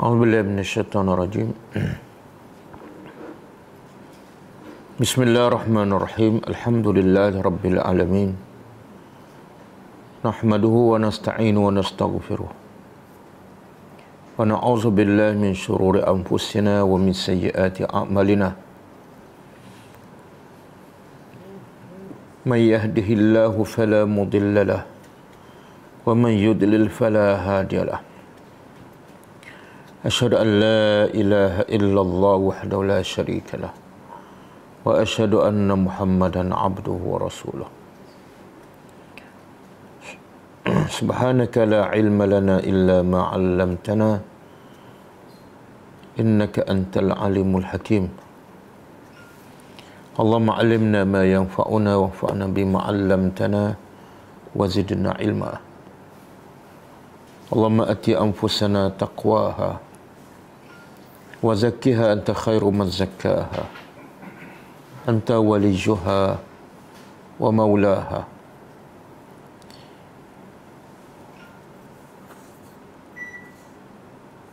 أعوذ بالله من الشيطان الرجيم بسم الله الرحمن الرحيم الحمد لله رب العالمين نحمده ونستعين ونستغفره ونعوذ بالله من شرور أنفسنا ومن سيئات أعمالنا من يهده الله فلا مضل له ومن يضلل فلا هادي له أشهد أن لا إله إلا الله وحده لا شريك له وأشهد أن محمدا عبده ورسوله سبحانك لا علم لنا إلا ما علمتنا إنك أنت العليم الحكيم اللهم علمنا ما ينفعنا وانفعنا بما علمتنا وزدنا علما اللهم أتي أنفسنا تقواها wa zakkiha anta khairu man zakkaha anta waliyyuha wa maulaha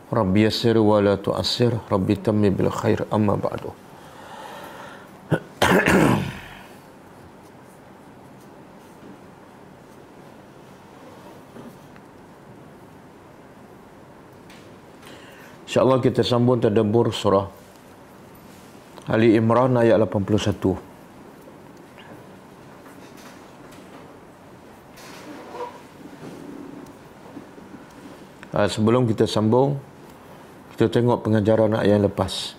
Rabbi yassir wa la tu'assir Rabbi tammi bil khair amma ba'du InsyaAllah kita sambung terdebur surah Ali Imran ayat 81. Ah, sebelum kita sambung, kita tengok pengajaran ayat yang lepas.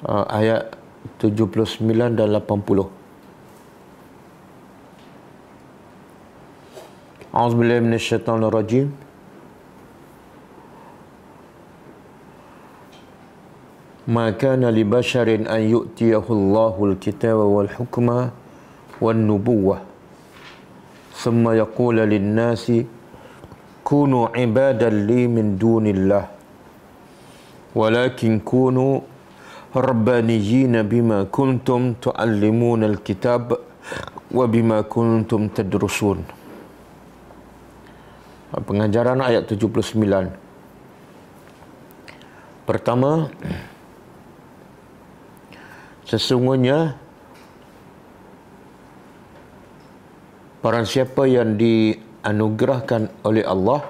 Ah, ayat 79 dan 80. A'udzubillahi minasyaitonirrajim. rajim. ما كان لبشر أن يؤتيه الله الكتاب والحكمة والنبوة ثم يقول للناس كونوا عبادا لي من دون الله ولكن كونوا ربانيين بما كنتم تعلمون الكتاب وبما كنتم تدرسون Pengajaran ayat 79 Pertama sesungguhnya barang siapa yang dianugerahkan oleh Allah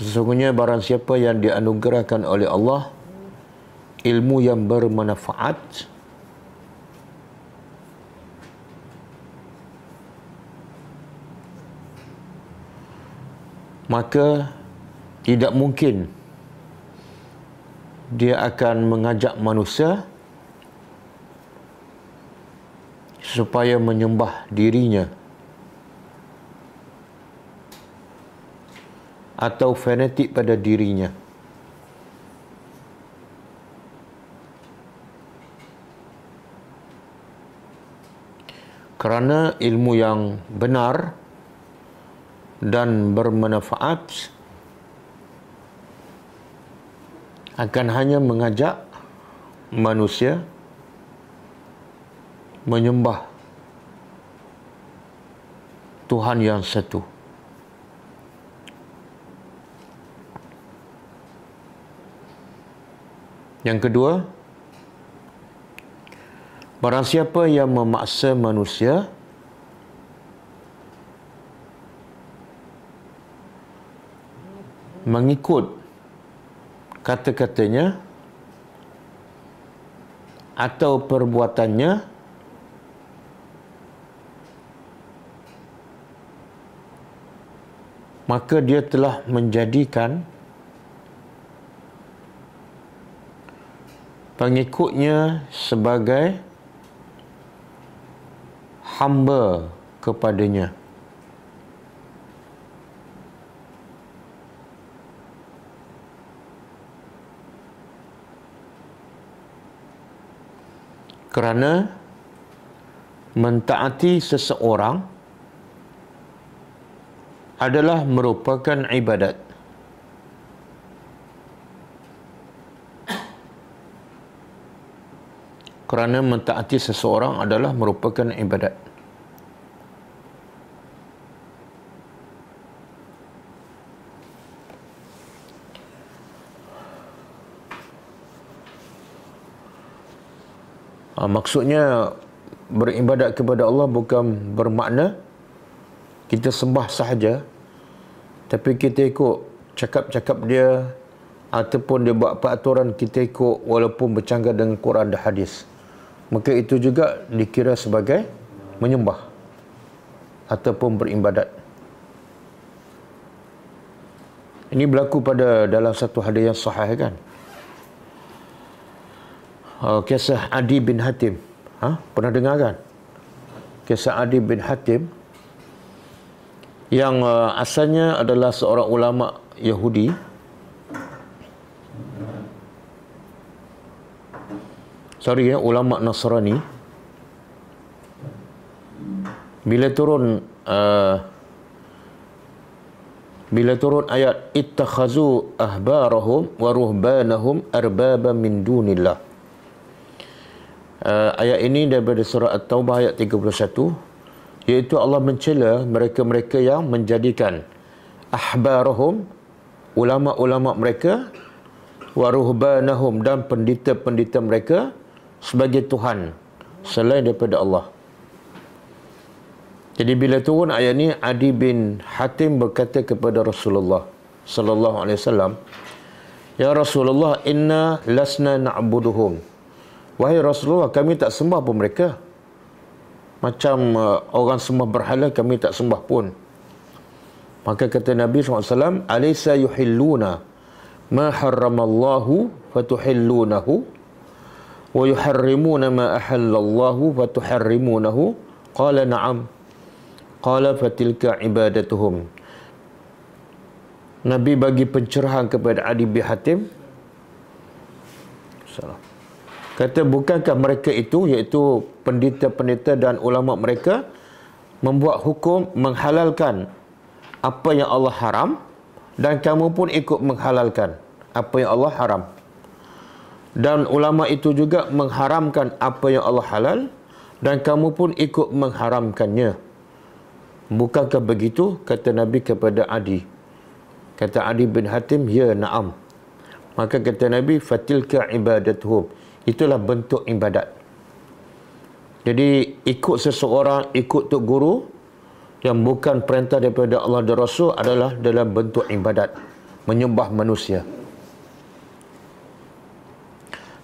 sesungguhnya barang siapa yang dianugerahkan oleh Allah ilmu yang bermanfaat maka tidak mungkin dia akan mengajak manusia supaya menyembah dirinya atau fanatik pada dirinya kerana ilmu yang benar dan bermanfaat akan hanya mengajak manusia menyembah Tuhan yang satu. Yang kedua, barang siapa yang memaksa manusia mengikut kata-katanya atau perbuatannya maka dia telah menjadikan pengikutnya sebagai hamba kepadanya. kerana mentaati seseorang adalah merupakan ibadat kerana mentaati seseorang adalah merupakan ibadat Uh, maksudnya beribadat kepada Allah bukan bermakna kita sembah sahaja tapi kita ikut cakap-cakap dia ataupun dia buat peraturan kita ikut walaupun bercanggah dengan Quran dan hadis. Maka itu juga dikira sebagai menyembah ataupun beribadat. Ini berlaku pada dalam satu hadis yang sahih kan? uh, kisah Adi bin Hatim. Ha? Pernah dengar kan? Kisah Adi bin Hatim yang uh, asalnya adalah seorang ulama Yahudi. Sorry ya, ulama Nasrani. Bila turun uh, bila turun ayat ittakhazu ahbarahum wa ruhbanahum arbaba min dunillah uh, ayat ini daripada surah At-Taubah ayat 31 iaitu Allah mencela mereka-mereka yang menjadikan ahbarahum ulama-ulama mereka waruhbanahum dan pendeta-pendeta mereka sebagai Tuhan selain daripada Allah. Jadi bila turun ayat ini Adi bin Hatim berkata kepada Rasulullah sallallahu alaihi wasallam Ya Rasulullah inna lasna na'buduhum Wahai Rasulullah, kami tak sembah pun mereka. Macam uh, orang sembah berhala, kami tak sembah pun. Maka kata Nabi SAW, Alisa yuhilluna ma harramallahu fatuhillunahu wa yuharrimuna ma ahallallahu fatuharrimunahu qala na'am qala fatilka ibadatuhum Nabi bagi pencerahan kepada Adi bin Hatim Salam Kata bukankah mereka itu iaitu pendeta-pendeta dan ulama mereka membuat hukum menghalalkan apa yang Allah haram dan kamu pun ikut menghalalkan apa yang Allah haram. Dan ulama itu juga mengharamkan apa yang Allah halal dan kamu pun ikut mengharamkannya. Bukankah begitu kata Nabi kepada Adi? Kata Adi bin Hatim, "Ya, na'am." Maka kata Nabi, "Fatilka ibadatuhum." Itulah bentuk ibadat. Jadi ikut seseorang, ikut tu guru yang bukan perintah daripada Allah dan Rasul adalah dalam bentuk ibadat. Menyembah manusia.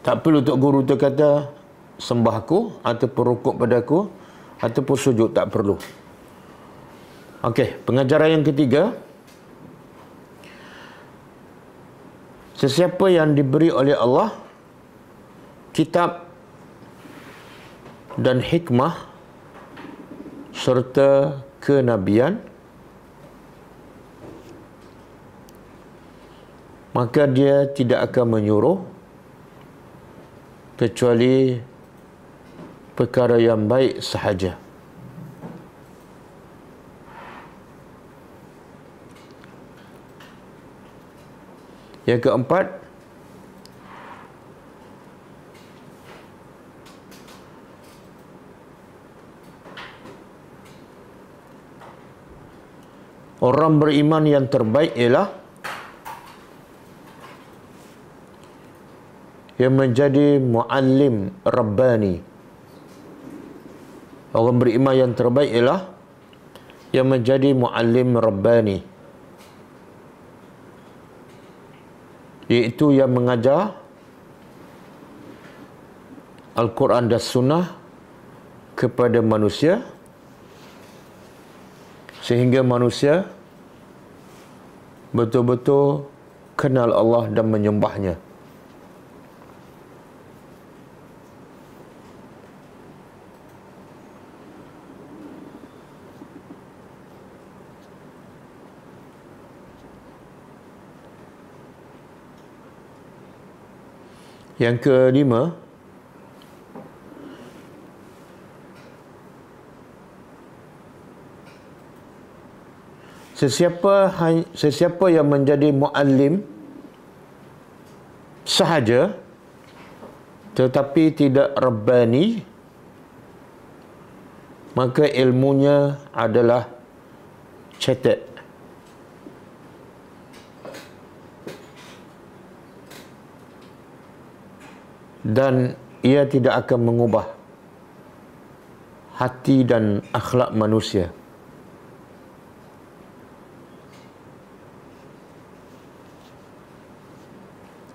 Tak perlu tu guru tu kata sembah aku ataupun rukuk pada aku ataupun sujud tak perlu. Okey, pengajaran yang ketiga Sesiapa yang diberi oleh Allah kitab dan hikmah serta kenabian maka dia tidak akan menyuruh kecuali perkara yang baik sahaja yang keempat Orang beriman yang terbaik ialah yang menjadi muallim rabbani. Orang beriman yang terbaik ialah yang menjadi muallim rabbani. Iaitu yang mengajar Al-Quran dan Sunnah kepada manusia sehingga manusia betul-betul kenal Allah dan menyembahnya. Yang kelima, sesiapa sesiapa yang menjadi muallim sahaja tetapi tidak rabbani maka ilmunya adalah cetek dan ia tidak akan mengubah hati dan akhlak manusia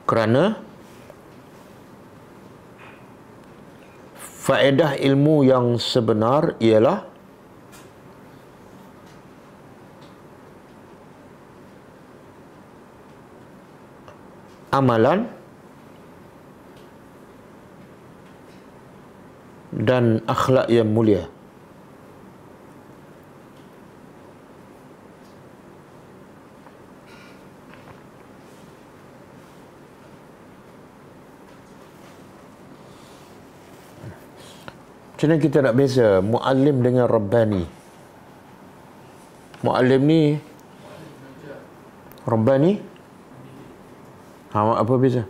kerana faedah ilmu yang sebenar ialah amalan dan akhlak yang mulia. Macam mana kita nak beza Mu'alim dengan Rabbani Mu'alim ni Rabbani ha, Apa beza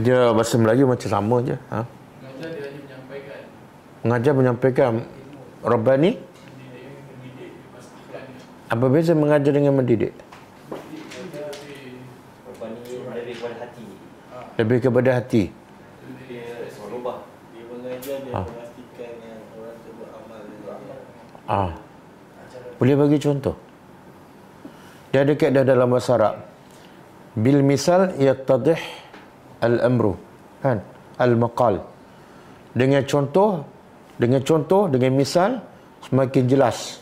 Dia bahasa Melayu macam sama je ha? Mengajar menyampaikan Rabbani Apa beza mengajar dengan mendidik lebih kepada hati Ah. Boleh bagi contoh. Dia ada kaedah dalam bahasa Arab. Bil misal yattadih al-amru. Kan? Al-maqal. Dengan contoh, dengan contoh, dengan misal, semakin jelas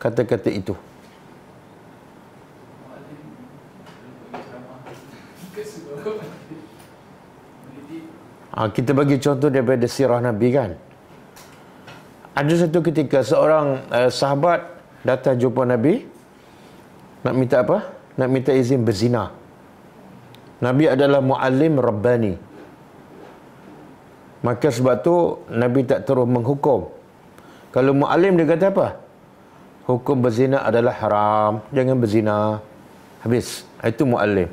kata-kata itu. Ha, kita bagi contoh daripada sirah Nabi kan? ada satu ketika seorang uh, sahabat datang jumpa Nabi nak minta apa? Nak minta izin berzina. Nabi adalah muallim rabbani. Maka sebab tu Nabi tak terus menghukum. Kalau muallim dia kata apa? Hukum berzina adalah haram, jangan berzina. Habis. Itu muallim.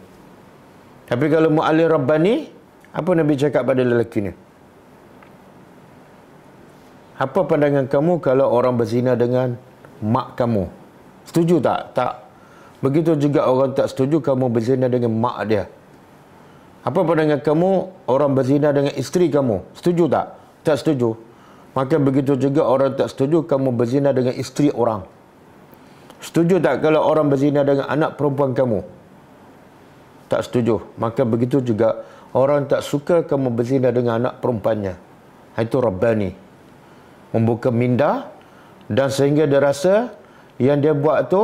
Tapi kalau muallim rabbani, apa Nabi cakap pada lelaki ni? apa pandangan kamu kalau orang berzina dengan mak kamu? Setuju tak? Tak. Begitu juga orang tak setuju kamu berzina dengan mak dia. Apa pandangan kamu orang berzina dengan isteri kamu? Setuju tak? Tak setuju. Maka begitu juga orang tak setuju kamu berzina dengan isteri orang. Setuju tak kalau orang berzina dengan anak perempuan kamu? Tak setuju. Maka begitu juga orang tak suka kamu berzina dengan anak perempuannya. Itu Rabbani membuka minda dan sehingga dia rasa yang dia buat tu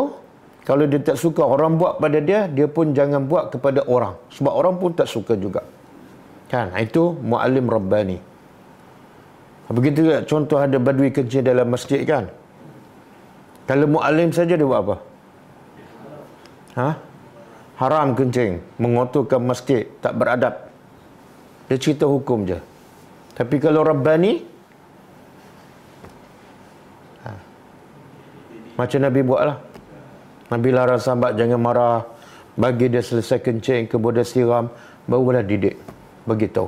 kalau dia tak suka orang buat pada dia dia pun jangan buat kepada orang sebab orang pun tak suka juga kan ha, itu muallim rabbani begitu juga contoh ada badui kecil dalam masjid kan kalau muallim saja dia buat apa ha haram kencing mengotorkan masjid tak beradab dia cerita hukum je tapi kalau rabbani Macam Nabi buat lah. Nabi larang sahabat jangan marah. Bagi dia selesai kencing, ke kemudian siram. boleh didik. Begitu.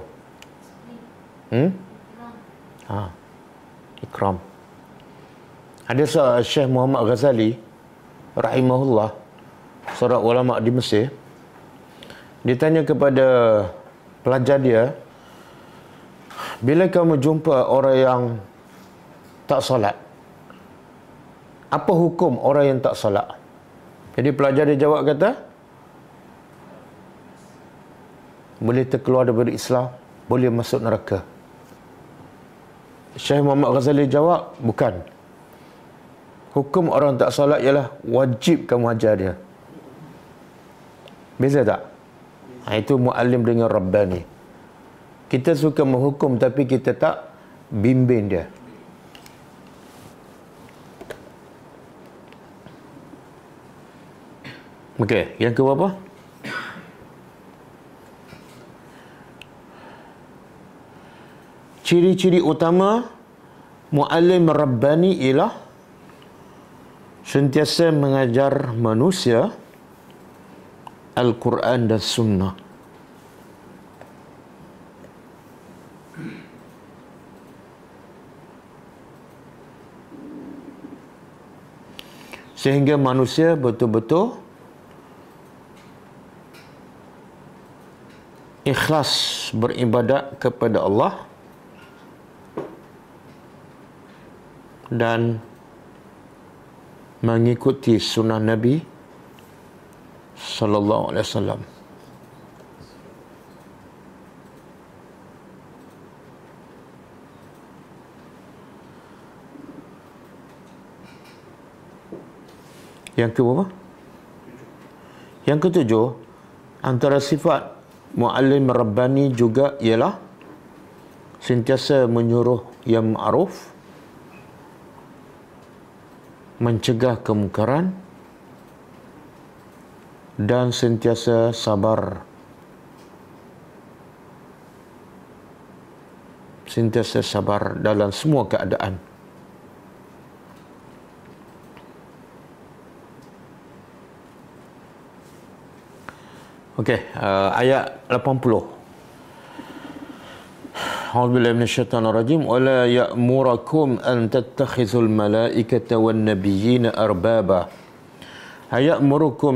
Hmm? Ha. Ikram. Ada seorang Syekh Muhammad Ghazali. Rahimahullah. Seorang ulama di Mesir. Ditanya kepada pelajar dia. Bila kamu jumpa orang yang tak solat apa hukum orang yang tak solat? Jadi pelajar dia jawab kata boleh terkeluar daripada Islam, boleh masuk neraka. Syekh Muhammad Ghazali jawab, bukan. Hukum orang tak solat ialah wajib kamu ajar dia. Beza tak? Ha, itu muallim dengan Rabbani. Kita suka menghukum tapi kita tak bimbing dia. Okey, yang ke berapa? Ciri-ciri utama Muallim Rabbani ialah Sentiasa mengajar manusia Al-Quran dan Sunnah Sehingga manusia betul-betul ikhlas beribadat kepada Allah dan mengikuti sunnah Nabi sallallahu alaihi wasallam. Yang ke berapa? Yang ketujuh antara sifat Muallim Rabbani juga ialah sentiasa menyuruh yang ma'ruf mencegah kemukaran dan sentiasa sabar sentiasa sabar dalam semua keadaan Okey, uh, ayat 80. A'udzubillahi minasyaitonir rajim wa la ya'murakum an tattakhizul malaikata wan nabiyyina arbaba. Ayat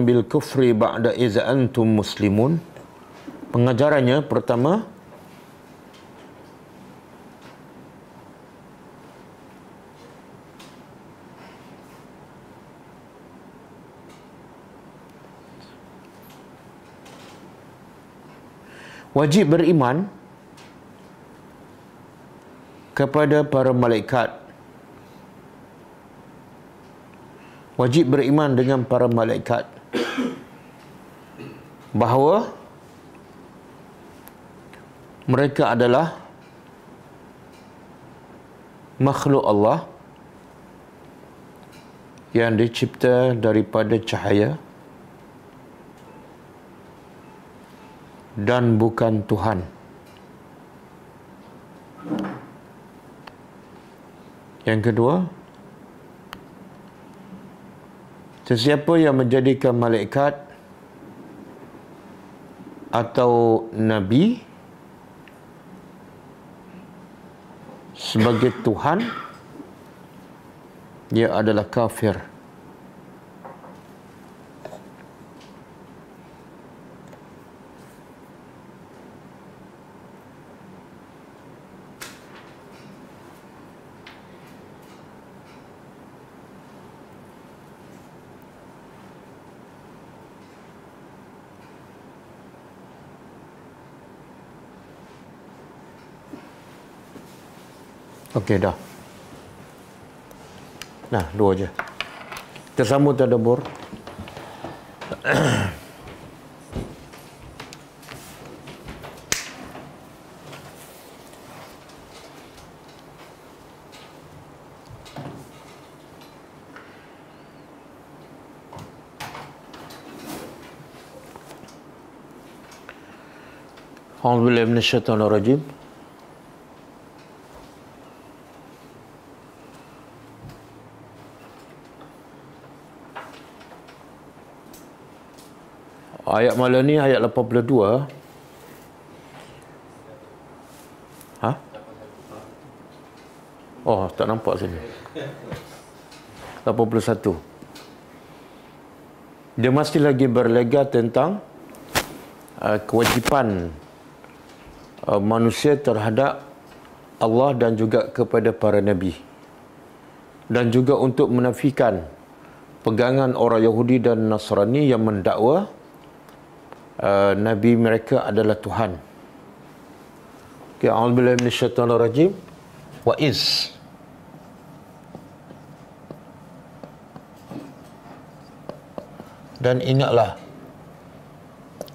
bil kufri ba'da iz antum muslimun. Pengajarannya pertama, wajib beriman kepada para malaikat wajib beriman dengan para malaikat bahawa mereka adalah makhluk Allah yang dicipta daripada cahaya dan bukan Tuhan. Yang kedua, sesiapa yang menjadikan malaikat atau nabi sebagai Tuhan, dia adalah kafir. Okey dah. Nah, dua je. Kita sambut tadabur. أعوذ بالله من الشيطان الرجيم ayat malam ni ayat 82 ha oh tak nampak sini 81 dia masih lagi berlega tentang uh, kewajipan uh, manusia terhadap Allah dan juga kepada para nabi dan juga untuk menafikan pegangan orang Yahudi dan Nasrani yang mendakwa Eh, nabi mereka adalah Tuhan. Okay, Okey, a'udzubillahi minasyaitonir rajim. Wa iz Dan ingatlah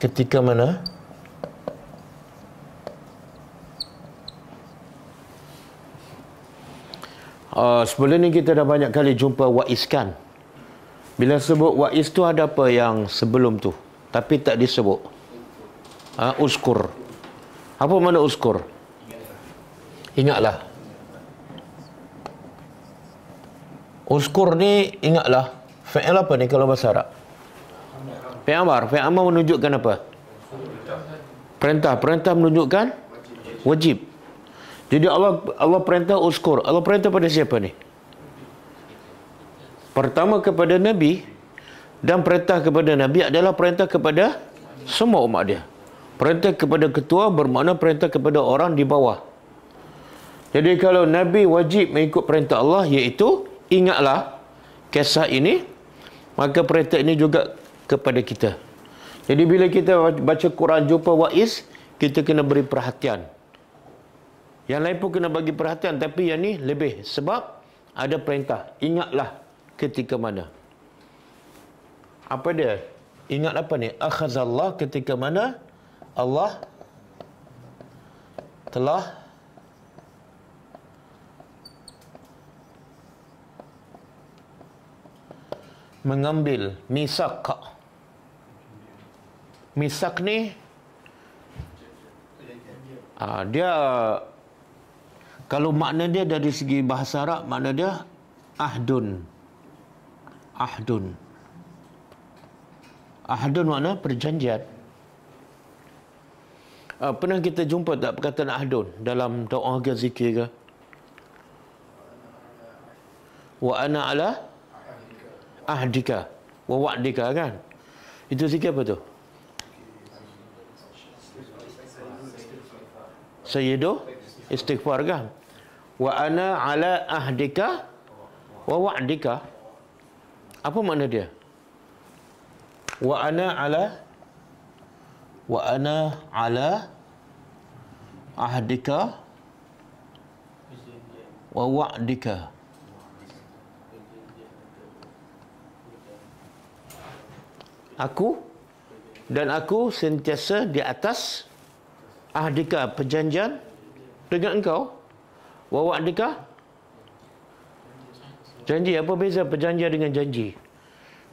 ketika mana Uh, sebelum ni kita dah banyak kali jumpa waiskan. Bila sebut waiz tu ada apa yang sebelum tu? tapi tak disebut. Ha, uskur. Apa mana uskur? Ingatlah. Uskur ni ingatlah. Fi'al apa ni kalau bahasa Arab? Fi'al Amar. Fi'al Amar menunjukkan apa? Perintah. Perintah menunjukkan? Wajib. Jadi Allah Allah perintah uskur. Allah perintah pada siapa ni? Pertama kepada Nabi dan perintah kepada Nabi adalah perintah kepada semua umat dia. Perintah kepada ketua bermakna perintah kepada orang di bawah. Jadi kalau Nabi wajib mengikut perintah Allah iaitu ingatlah kisah ini maka perintah ini juga kepada kita. Jadi bila kita baca Quran jumpa Wa'is, kita kena beri perhatian. Yang lain pun kena bagi perhatian tapi yang ni lebih sebab ada perintah ingatlah ketika mana apa dia? Ingat apa ni? Akhazallah ketika mana Allah telah mengambil misak. Misak ni ah, dia kalau makna dia dari segi bahasa Arab makna dia ahdun. Ahdun. Ahdun. Ahadun makna perjanjian. Uh, pernah kita jumpa tak perkataan ahadun dalam doa ke zikir ke? Wa ana ala ahdika wa wa'dika kan? Itu zikir apa tu? Sayyidu istighfar kan? Wa ana ala ahdika wa wa'dika. Apa makna dia? wa ana ala wa ana ala ahdika wa wa'dika aku dan aku sentiasa di atas ahdika perjanjian dengan engkau wa wa'dika janji apa beza perjanjian dengan janji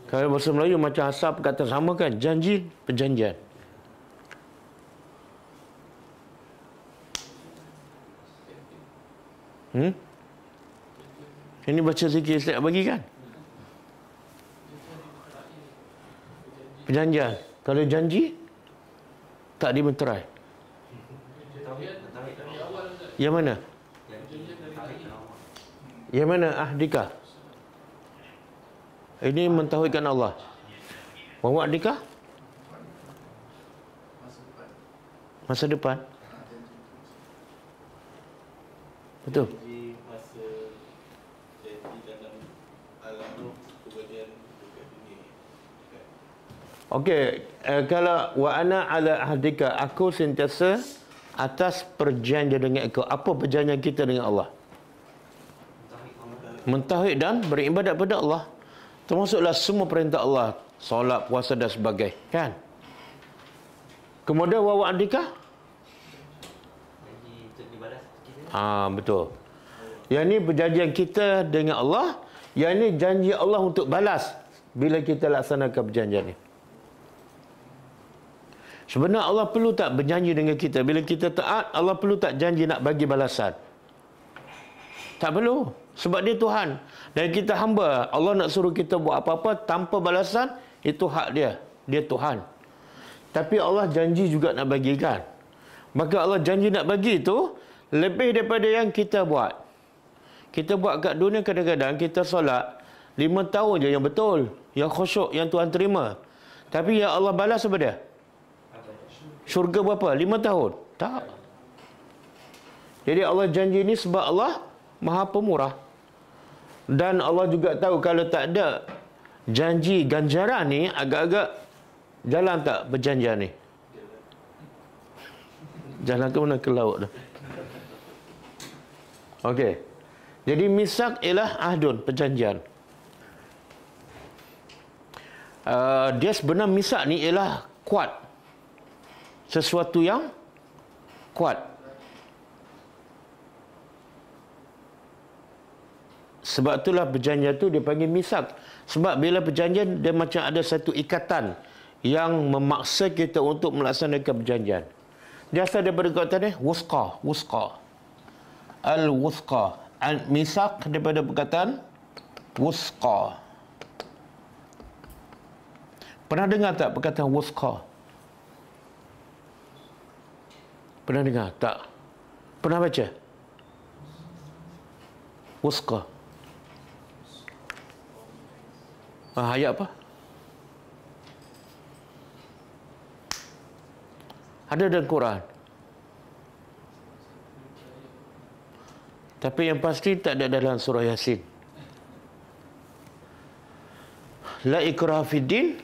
kalau bahasa Melayu macam asap kata sama kan? Janji, perjanjian. Hmm? Ini baca zikir setiap pagi kan? Perjanjian. Kalau janji, tak dimenterai. Yang mana? Yang mana? Ah, Dika. Ini mentauhidkan Allah. Bawa nikah? Masa depan. Betul. Okey, uh, kalau wa ana ala ahdika aku sentiasa atas perjanjian dengan engkau. Apa perjanjian kita dengan Allah? Mentauhid dan beribadat kepada Allah termasuklah semua perintah Allah solat puasa dan sebagainya kan kemudian wawa andika Ah betul. Yang ini perjanjian kita dengan Allah, yang ini janji Allah untuk balas bila kita laksanakan perjanjian ini. Sebenarnya Allah perlu tak berjanji dengan kita bila kita taat, Allah perlu tak janji nak bagi balasan? Tak perlu. Sebab dia Tuhan. Dan kita hamba. Allah nak suruh kita buat apa-apa tanpa balasan. Itu hak dia. Dia Tuhan. Tapi Allah janji juga nak bagikan. Maka Allah janji nak bagi itu. Lebih daripada yang kita buat. Kita buat kat dunia kadang-kadang. Kita solat. Lima tahun je yang betul. Yang khusyuk. Yang Tuhan terima. Tapi yang Allah balas apa dia? Syurga berapa? Lima tahun? Tak. Jadi Allah janji ini sebab Allah Maha Pemurah. Dan Allah juga tahu kalau tak ada janji ganjaran ni agak-agak jalan tak berjanjian ni. Jalan ke mana ke laut dah. Okey. Jadi misak ialah ahdun, perjanjian. Uh, dia sebenarnya misak ni ialah kuat. Sesuatu yang kuat. Sebab itulah perjanjian itu dia panggil misak. Sebab bila perjanjian dia macam ada satu ikatan yang memaksa kita untuk melaksanakan perjanjian. Dia asal daripada kata ni, wuska, wuska. Al-wuska. Al misak daripada perkataan, wuska. Pernah dengar tak perkataan wuska? Pernah dengar tak? Pernah baca? Wuska. Wuska. Ah, ayat apa? Ada dalam Quran. Tapi yang pasti tak ada dalam surah Yasin. La ikrah fiddin.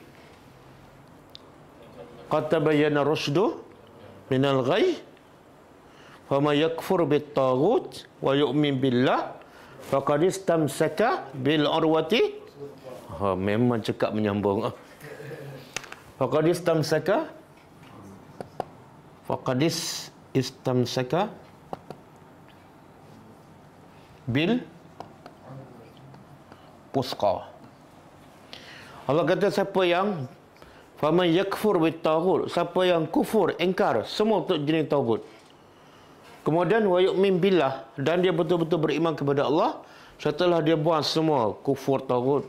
Qad tabayyana rusdu minal ghayh. Fama yakfur bittagut wa yu'min billah. Faqadistam saka bil Faqadistam Ha, memang cekap menyambung. Ah. Faqadis tamsaka. Faqadis istamsaka. Bil. puska. Allah kata siapa yang Faman yakfur bit tagut Siapa yang kufur, engkar Semua untuk jenis tagut Kemudian wa yu'min Dan dia betul-betul beriman kepada Allah Setelah dia buang semua Kufur, tagut,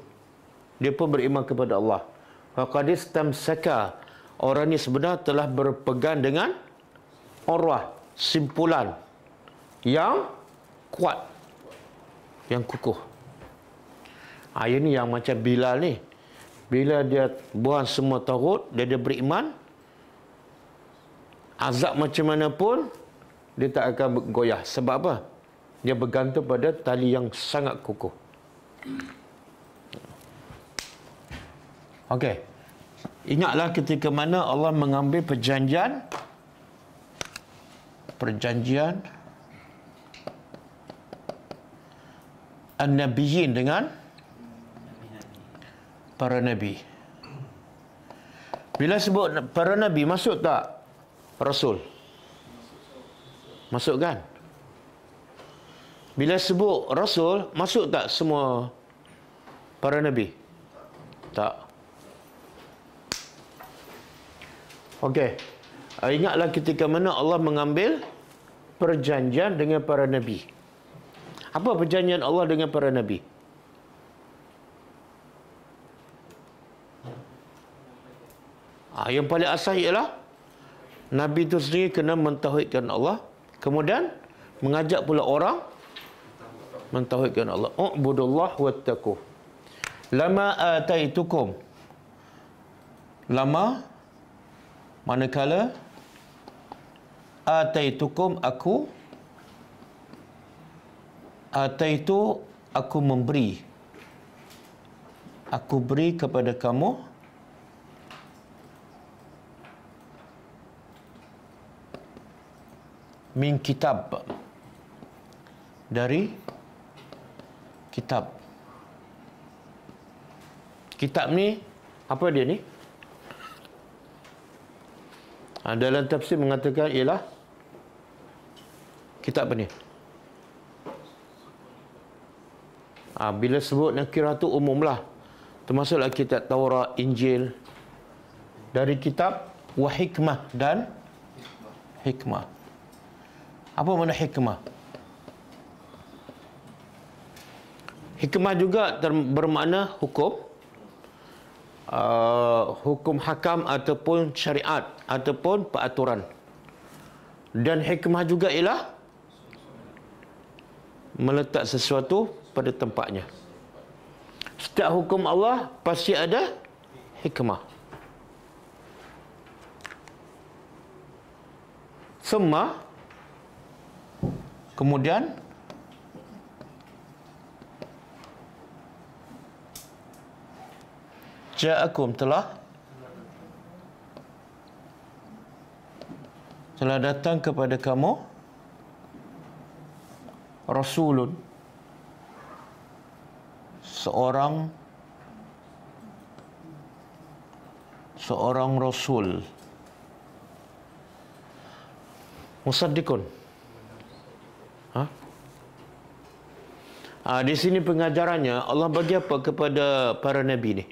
dia pun beriman kepada Allah. Faqadis tamsaka. Orang ini sebenarnya telah berpegang dengan urwah, simpulan yang kuat, yang kukuh. Ha, ini yang macam Bilal ni. Bila dia buang semua tarut, dia, dia beriman, azab macam mana pun, dia tak akan goyah. Sebab apa? Dia bergantung pada tali yang sangat kukuh. Okey. Ingatlah ketika mana Allah mengambil perjanjian perjanjian an-nabiyyin dengan para nabi. Bila sebut para nabi masuk tak rasul? Masuk kan? Bila sebut rasul masuk tak semua para nabi? Tak. Okey. Ah, ingatlah ketika mana Allah mengambil perjanjian dengan para nabi. Apa perjanjian Allah dengan para nabi? Ah, yang paling asal ialah nabi itu sendiri kena mentauhidkan Allah, kemudian mengajak pula orang mentauhidkan Allah. Ubudullah wattaqu. Lama ataitukum. Lama manakala ataitukum aku ataitu aku memberi aku beri kepada kamu min kitab dari kitab kitab ni apa dia ni Ha, dalam tafsir mengatakan ialah kitab apa ni? Ha, bila sebut nakirah tu umumlah Termasuklah kitab Taurat, Injil. Dari kitab Wahikmah dan Hikmah. Apa makna hikmah? Hikmah juga ter- bermakna hukum uh, hukum hakam ataupun syariat ataupun peraturan. Dan hikmah juga ialah meletak sesuatu pada tempatnya. Setiap hukum Allah pasti ada hikmah. Semua kemudian ja'akum telah telah datang kepada kamu rasulun seorang seorang rasul musaddiqun ha Ah, di sini pengajarannya Allah bagi apa kepada para nabi ni?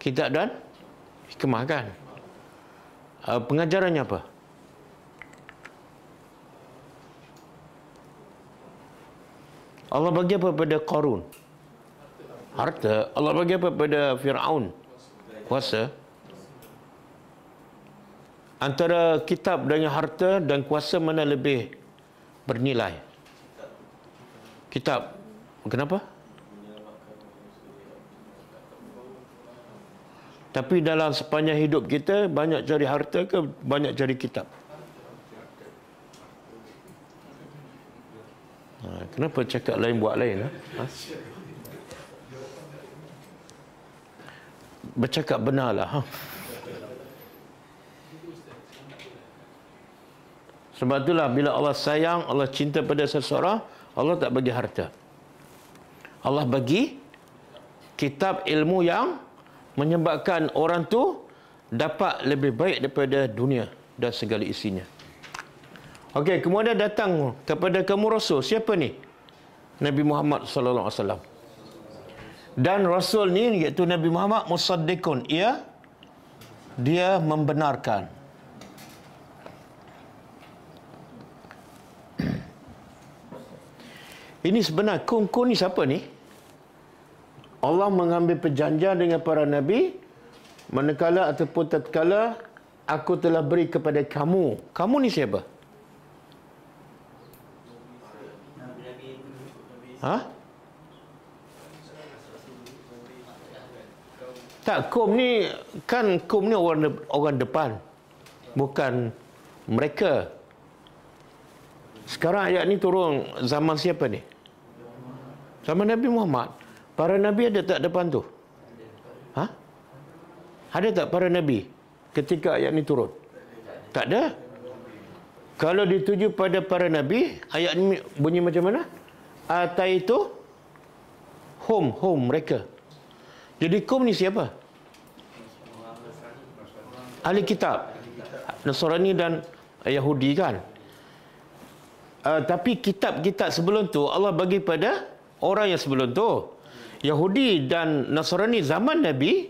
Kita dan hikmah kan eh, pengajarannya apa Allah bagi apa pada Qarun harta Allah bagi apa pada Firaun kuasa antara kitab dengan harta dan kuasa mana lebih bernilai kitab kenapa Tapi dalam sepanjang hidup kita banyak cari harta ke banyak cari kitab? Ha, kenapa cakap lain buat lain? Ha? Ha? Bercakap benarlah. Ha? Sebab itulah bila Allah sayang, Allah cinta pada seseorang, Allah tak bagi harta. Allah bagi kitab ilmu yang menyebabkan orang tu dapat lebih baik daripada dunia dan segala isinya. Okey, kemudian datang kepada kamu rasul. Siapa ni? Nabi Muhammad sallallahu alaihi wasallam. Dan rasul ni iaitu Nabi Muhammad musaddiqun. Ia dia membenarkan. Ini sebenarnya kun-kun ni siapa ni? Allah mengambil perjanjian dengan para nabi manakala ataupun tatkala aku telah beri kepada kamu. Kamu ni siapa? Ha? Tak, kum ni kan kum ni orang orang depan. Bukan mereka. Sekarang ayat ni turun zaman siapa ni? Zaman Nabi Muhammad. Para Nabi ada tak depan tu? Ha? Ada tak para Nabi ketika ayat ni turun? Tak ada. Kalau dituju pada para Nabi, ayat ni bunyi macam mana? Atai itu home, home mereka. Jadi kom ni siapa? Ahli kitab. Nasrani dan Yahudi kan? Uh, tapi kitab-kitab sebelum tu Allah bagi pada orang yang sebelum tu. Yahudi dan Nasrani zaman Nabi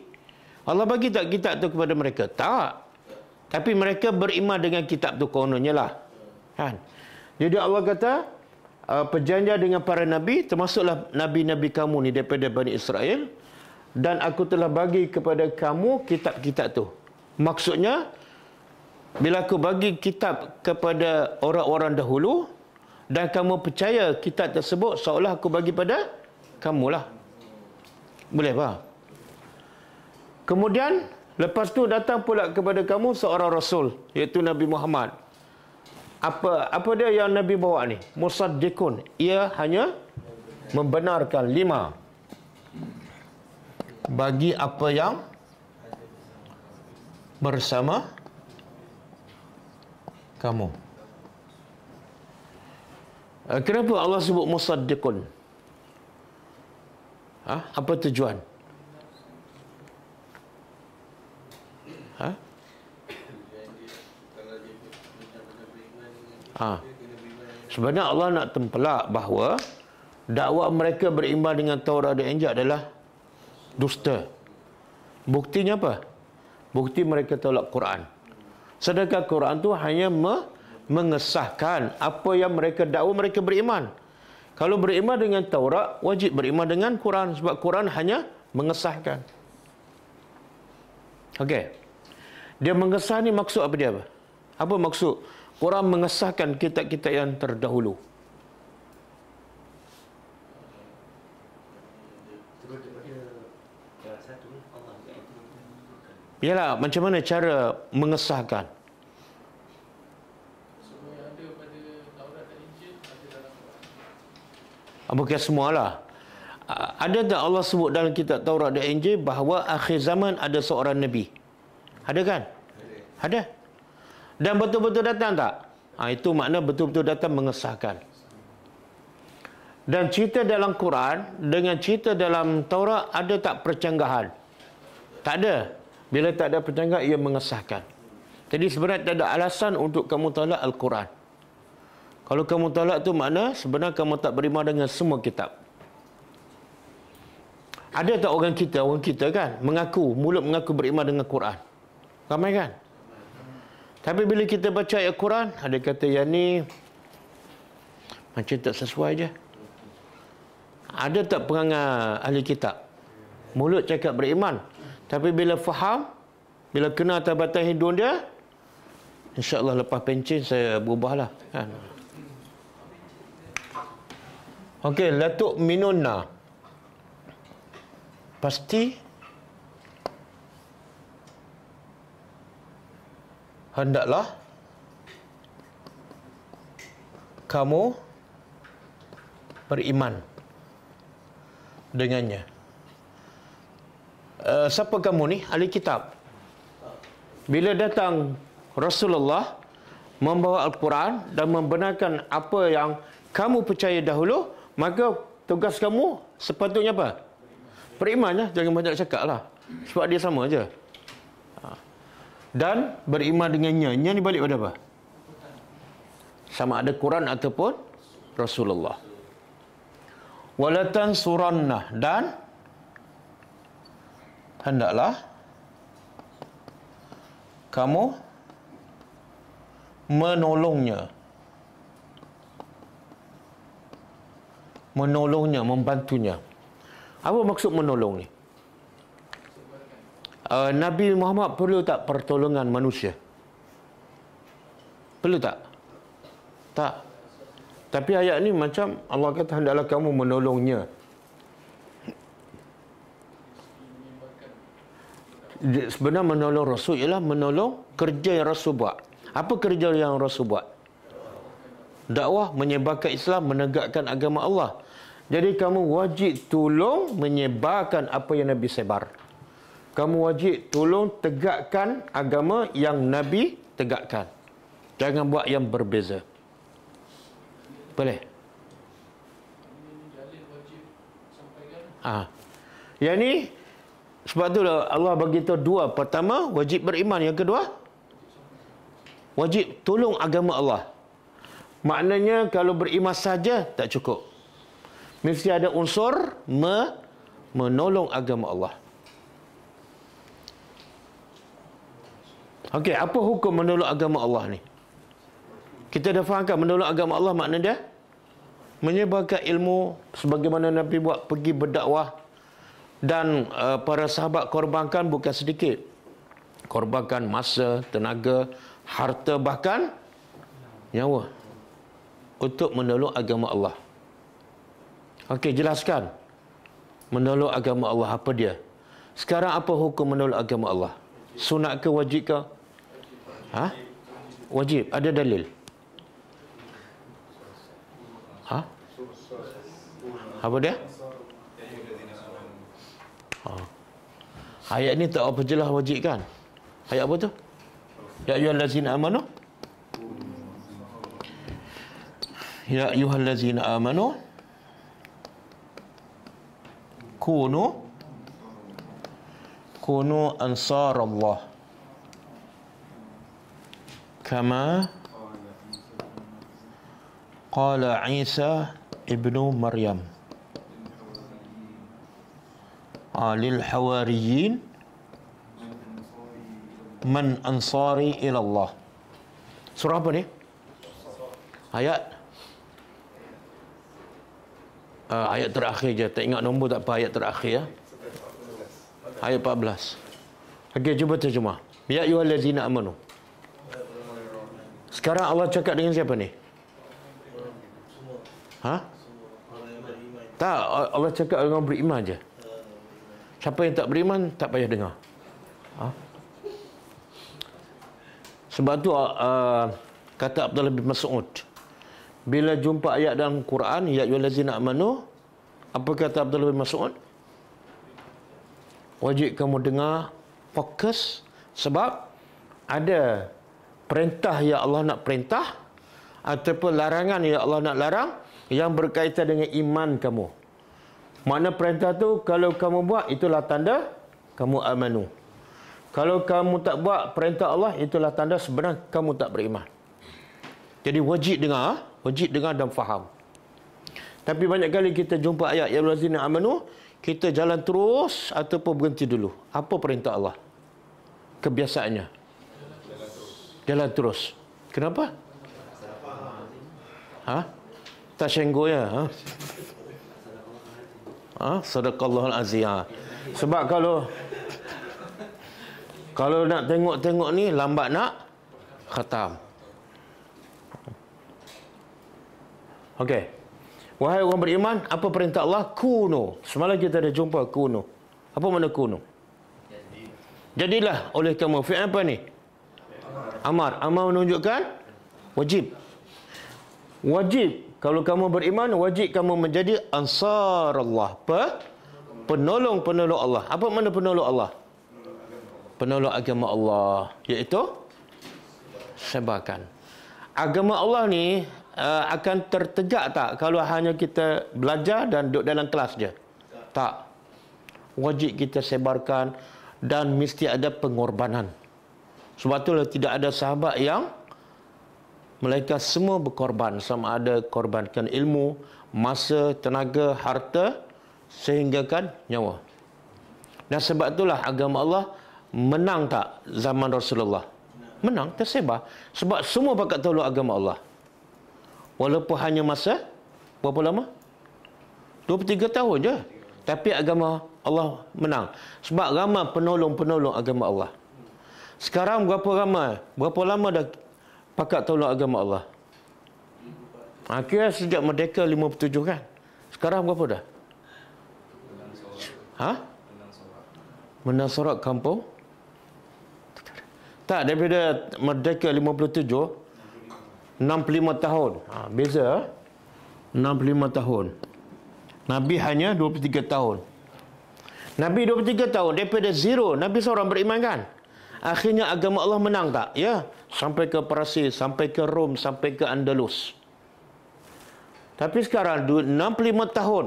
Allah bagi tak kitab tu kepada mereka? Tak. Tapi mereka beriman dengan kitab tu kononnya lah. Kan? Jadi Allah kata uh, perjanjian dengan para nabi termasuklah nabi-nabi kamu ni daripada Bani Israel dan aku telah bagi kepada kamu kitab-kitab tu. Maksudnya bila aku bagi kitab kepada orang-orang dahulu dan kamu percaya kitab tersebut seolah aku bagi pada kamulah. Boleh apa? Kemudian lepas tu datang pula kepada kamu seorang rasul iaitu Nabi Muhammad. Apa apa dia yang Nabi bawa ni? Musaddiqun. Ia hanya membenarkan lima bagi apa yang bersama kamu. Eh, kenapa Allah sebut musaddiqun? Ha? Apa tujuan? Ha? Ha. Sebenarnya Allah nak tempelak bahawa dakwah mereka beriman dengan Taurat dan Injil adalah dusta. Buktinya apa? Bukti mereka tolak Quran. Sedangkan Quran tu hanya me- mengesahkan apa yang mereka dakwa mereka beriman. Kalau beriman dengan Taurat, wajib beriman dengan Quran. Sebab Quran hanya mengesahkan. Okey. Dia mengesah ni maksud apa dia? Apa maksud? Quran mengesahkan kitab-kitab yang terdahulu. Yalah, macam mana cara mengesahkan? bukan semualah. Ada tak Allah sebut dalam kitab Taurat dan Injil bahawa akhir zaman ada seorang Nabi? Ada kan? Ada. Dan betul-betul datang tak? Ha, itu makna betul-betul datang mengesahkan. Dan cerita dalam Quran dengan cerita dalam Taurat ada tak percanggahan? Tak ada. Bila tak ada percanggahan, ia mengesahkan. Jadi sebenarnya tak ada alasan untuk kamu tolak Al-Quran. Kalau kamu tolak tu makna sebenarnya kamu tak beriman dengan semua kitab. Ada tak orang kita, orang kita kan, mengaku, mulut mengaku beriman dengan Quran. Ramai kan? Tapi bila kita baca ayat Quran, ada kata yang ni macam tak sesuai je. Ada tak pengangah ahli kitab? Mulut cakap beriman. Tapi bila faham, bila kena tabatan hidung dia, insyaAllah lepas pencin saya berubahlah. Kan? Okey, Latuk Minuna. Pasti hendaklah kamu beriman dengannya. Uh, siapa kamu ni? Ahli kitab. Bila datang Rasulullah membawa Al-Quran dan membenarkan apa yang kamu percaya dahulu, Maka tugas kamu sepatutnya apa? Beriman ya, jangan banyak cakap lah. Sebab dia sama aja. Ha. Dan beriman dengan nyanyi ni balik pada apa? Sama ada Quran ataupun Rasulullah. Walatan surannah dan hendaklah kamu menolongnya. menolongnya, membantunya. Apa maksud menolong ni? Uh, Nabi Muhammad perlu tak pertolongan manusia? Perlu tak? Tak. Tapi ayat ni macam Allah kata hendaklah kamu menolongnya. Sebenarnya menolong Rasul ialah menolong kerja yang Rasul buat. Apa kerja yang Rasul buat? dakwah menyebarkan Islam menegakkan agama Allah jadi kamu wajib tolong menyebarkan apa yang Nabi sebar kamu wajib tolong tegakkan agama yang Nabi tegakkan jangan buat yang berbeza boleh Ah. Ha. Yang ni sebab tu lah Allah bagi tahu dua. Pertama, wajib beriman. Yang kedua, wajib tolong agama Allah. Maknanya kalau berimas saja tak cukup. Mesti ada unsur me menolong agama Allah. Okey, apa hukum menolong agama Allah ni? Kita dah fahamkan menolong agama Allah makna dia menyebarkan ilmu sebagaimana Nabi buat pergi berdakwah dan uh, para sahabat korbankan bukan sedikit. Korbankan masa, tenaga, harta bahkan nyawa untuk menolong agama Allah. Okey, jelaskan. Menolong agama Allah apa dia? Sekarang apa hukum menolong agama Allah? Sunat ke wajib ke? Ha? Wajib, ada dalil. Ha? Apa dia? Ha. Ayat ni tak apa jelas wajib kan? Ayat apa tu? Ya ayyuhallazina amanu يا أيها الذين آمنوا كونوا كونوا أنصار الله كما قال عيسى ابن مريم للحواريين من أنصاري إلى الله سورة apa uh, ayat terakhir je. Tak ingat nombor tak apa ayat terakhir ya. Ayat 14. Okey, cuba terjemah. Ya ayyuhallazina amanu. Sekarang Allah cakap dengan siapa ni? Ha? Tak, Allah cakap dengan beriman je. Siapa yang tak beriman, tak payah dengar. Ha? Sebab tu uh, kata Abdullah bin Mas'ud bila jumpa ayat dalam Quran ya ayyuhallazina amanu apa kata Abdullah bin Mas'ud wajib kamu dengar fokus sebab ada perintah yang Allah nak perintah ataupun larangan yang Allah nak larang yang berkaitan dengan iman kamu mana perintah tu kalau kamu buat itulah tanda kamu amanu kalau kamu tak buat perintah Allah itulah tanda sebenarnya kamu tak beriman jadi wajib dengar, ah. wajib dengar dan faham. Tapi banyak kali kita jumpa ayat yang lazina amanu, kita jalan terus ataupun berhenti dulu. Apa perintah Allah? Kebiasaannya. Jalan terus. Kenapa? Ha? Tak senggol ya? Ha? ha? Sadaqallah al-azim. Ah. Sebab kalau kalau nak tengok-tengok ni, lambat nak? Khatam. Okey. Wahai orang beriman, apa perintah Allah? Kuno. Semalam kita dah jumpa kuno. Apa makna kuno? Jadilah oleh kamu. Fi'an apa ni? Amar. Amar menunjukkan wajib. Wajib. Kalau kamu beriman, wajib kamu menjadi ansar Allah. Apa? Penolong-penolong Allah. Apa makna penolong Allah? Penolong agama Allah. Iaitu? Sebarkan. Agama Allah ni, Eh, akan tertegak tak kalau hanya kita belajar dan duduk dalam kelas je? Tak. Wajib kita sebarkan dan mesti ada pengorbanan. Sebab itulah tidak ada sahabat yang mereka semua berkorban sama ada korbankan ilmu, masa, tenaga, harta sehinggakan nyawa. Dan sebab itulah agama Allah menang tak zaman Rasulullah? Menang, tersebar. Sebab semua pakat tahu agama Allah. Walaupun hanya masa Berapa lama? 23 tahun je Tapi agama Allah menang Sebab ramai penolong-penolong agama Allah Sekarang berapa ramai? Berapa lama dah pakat tolong agama Allah? Akhirnya sejak merdeka 57 kan? Sekarang berapa dah? Ha? Menang sorak kampung? Tak, daripada merdeka 57 65 tahun. Ha, beza. 65 eh? tahun. Nabi hanya 23 tahun. Nabi 23 tahun daripada zero. Nabi seorang beriman kan? Akhirnya agama Allah menang tak? Ya. Sampai ke Perasi, sampai ke Rom, sampai ke Andalus. Tapi sekarang 65 tahun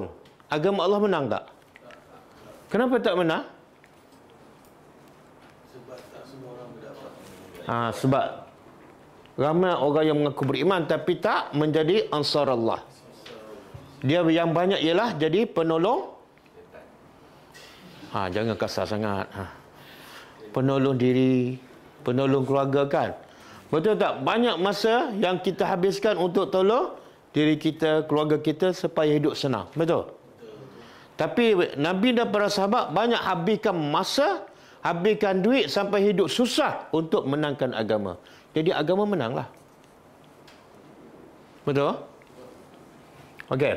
agama Allah menang tak? Kenapa tak menang? Sebab tak semua orang mendapat. Ah, ha, sebab ramai orang yang mengaku beriman tapi tak menjadi ansar Allah. Dia yang banyak ialah jadi penolong. Ha, jangan kasar sangat. Ha. Penolong diri, penolong keluarga kan. Betul tak? Banyak masa yang kita habiskan untuk tolong diri kita, keluarga kita supaya hidup senang. Betul? Tapi Nabi dan para sahabat banyak habiskan masa, habiskan duit sampai hidup susah untuk menangkan agama. Jadi agama menanglah. Betul? Okey.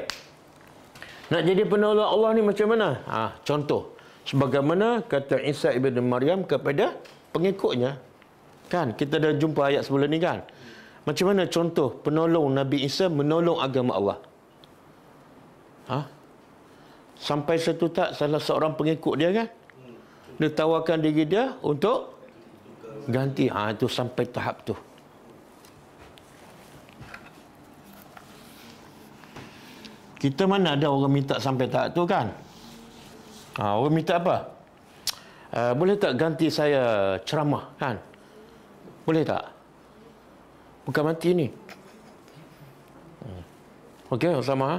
Nak jadi penolong Allah ni macam mana? Ha, contoh. Sebagaimana kata Isa ibn Maryam kepada pengikutnya. Kan? Kita dah jumpa ayat sebelum ni kan? Macam mana contoh penolong Nabi Isa menolong agama Allah? Ha? Sampai satu tak salah seorang pengikut dia kan? Dia tawarkan diri dia untuk ganti ha, itu sampai tahap tu kita mana ada orang minta sampai tahap tu kan ha, orang minta apa uh, boleh tak ganti saya ceramah kan boleh tak bukan mati ni hmm. Okey, sama. Ha?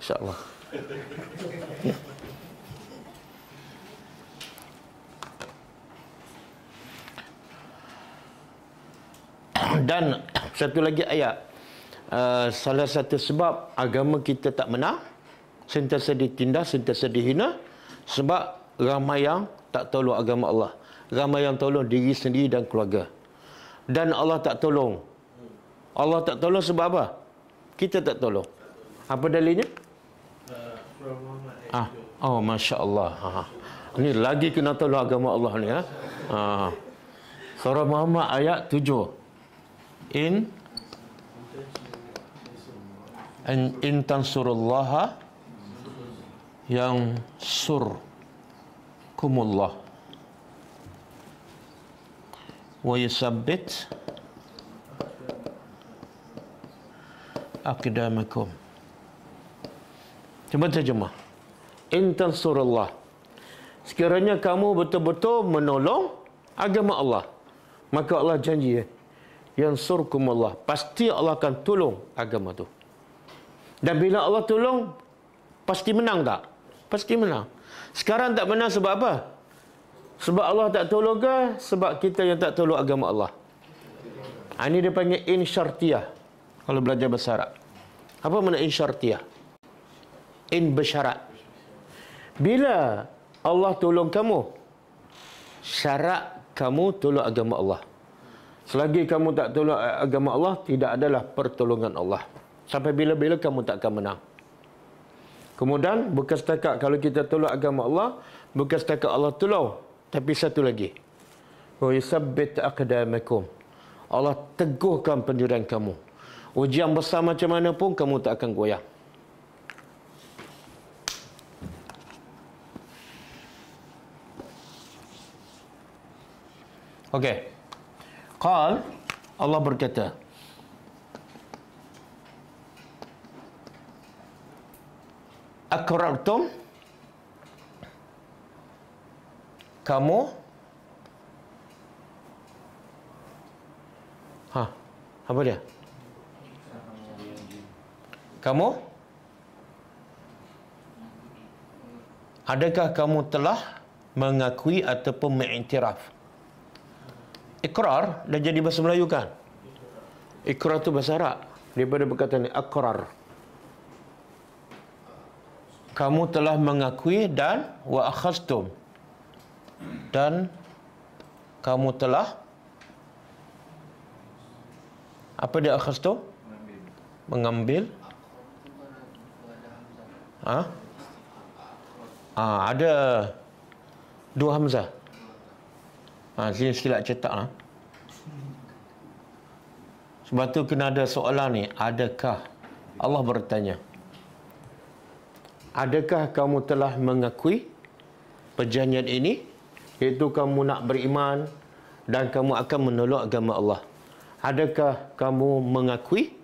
Insya-Allah. dan satu lagi ayat uh, salah satu sebab agama kita tak menang sentiasa ditindas sentiasa dihina sebab ramai yang tak tolong agama Allah ramai yang tolong diri sendiri dan keluarga dan Allah tak tolong Allah tak tolong sebab apa kita tak tolong apa dalilnya ah. oh masya Allah ha. ini ha. lagi kena tolong agama Allah ni ha. ha, ha. Surah Muhammad ayat 7 in in, in tansurullah yang sur kumullah wa yusabbit aqdamakum cuba terjemah in tansurullah sekiranya kamu betul-betul menolong agama Allah maka Allah janji ya yang Allah Pasti Allah akan tolong agama tu. Dan bila Allah tolong, pasti menang tak? Pasti menang. Sekarang tak menang sebab apa? Sebab Allah tak tolong ke? Sebab kita yang tak tolong agama Allah. Ha, ini dia panggil insyartiyah. Kalau belajar bahasa Arab. Apa makna insyartiyah? In bersyarat. Bila Allah tolong kamu, syarat kamu tolong agama Allah. Selagi kamu tak tolong eh, agama Allah, tidak adalah pertolongan Allah. Sampai bila-bila kamu tak akan menang. Kemudian, bukan setakat kalau kita tolong agama Allah, bukan setakat Allah tolong. Tapi satu lagi. Yusabbit akadamikum. Allah teguhkan pendirian kamu. Ujian besar macam mana pun, kamu tak akan goyah. Okay. Qal Allah berkata Akrartum Kamu Ha Apa dia Kamu Adakah kamu telah Mengakui ataupun mengiktiraf ikrar dan jadi bahasa Melayu kan? Ikrar tu bahasa Arab. Daripada perkataan ni, akrar. Kamu telah mengakui dan wa akhastum. Dan kamu telah apa dia akhastum? Mengambil. Mengambil. Ha? Ha, ada dua hamzah. Ha, sini silap cetak lah. Sebab tu kena ada soalan ni. Adakah Allah bertanya. Adakah kamu telah mengakui perjanjian ini? Iaitu kamu nak beriman dan kamu akan menolak agama Allah. Adakah kamu mengakui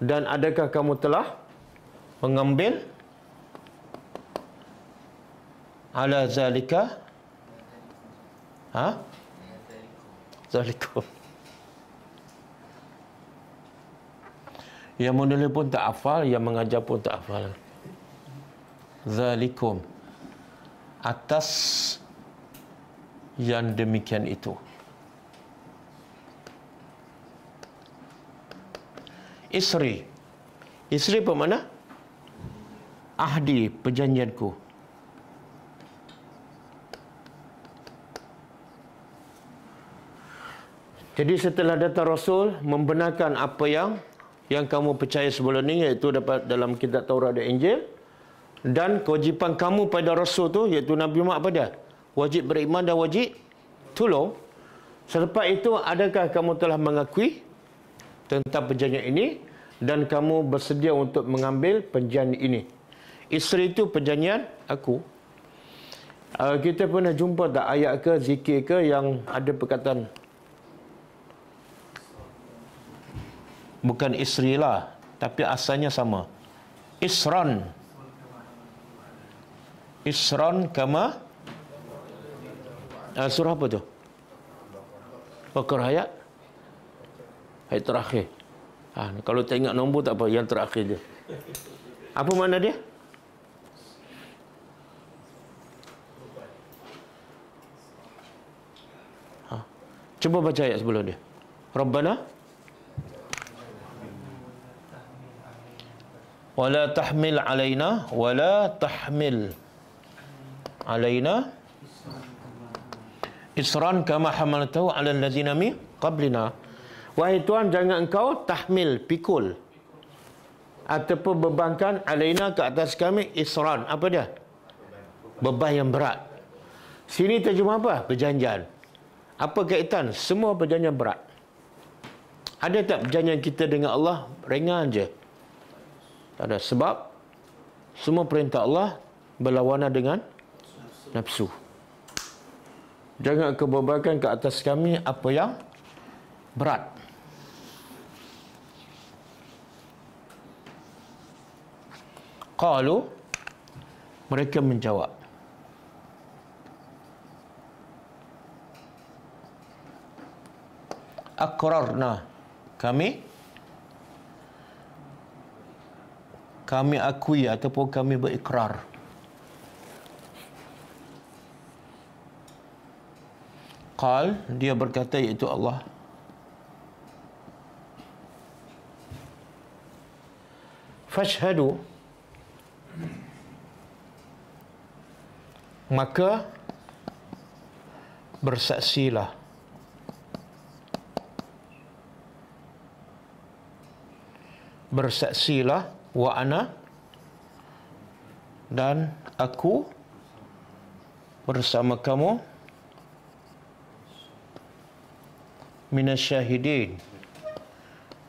dan adakah kamu telah mengambil ala zalika? Ha? Assalamualaikum. Yang menulis pun tak hafal, yang mengajar pun tak hafal. Zalikum. Atas yang demikian itu. Isri. Isri bermakna? Ahdi, perjanjianku. Jadi setelah datang Rasul membenarkan apa yang yang kamu percaya sebelum ini iaitu dapat dalam kitab Taurat dan Injil dan kewajipan kamu pada Rasul tu iaitu Nabi Muhammad apa dia? Wajib beriman dan wajib tolong. Selepas itu adakah kamu telah mengakui tentang perjanjian ini dan kamu bersedia untuk mengambil perjanjian ini? Isteri itu perjanjian aku. Ah, kita pernah jumpa tak ayat ke, zikir ke yang ada perkataan bukan isri lah tapi asalnya sama isron isron kama uh, surah apa tu Bakar ayat ayat terakhir ha, kalau ingat nombor tak apa yang terakhir je apa mana dia ha? Cuba baca ayat sebelum dia. Rabbana. Rabbana. ولا تحمل علينا ولا تحمل علينا isran kama hamaltahu ala allazina min qablina wahai tuan jangan engkau tahmil pikul ataupun bebankan alaina ke atas kami isran apa dia beban yang berat sini terjemah apa perjanjian apa kaitan semua perjanjian berat ada tak perjanjian kita dengan Allah ringan je tak ada sebab semua perintah Allah berlawanan dengan nafsu. Jangan kebebakan ke atas kami apa yang berat. Qalu mereka menjawab Akrarna kami kami akui ataupun kami berikrar qal dia berkata iaitu Allah fashhadu maka bersaksilah bersaksilah wa ana dan aku bersama kamu minasyahidin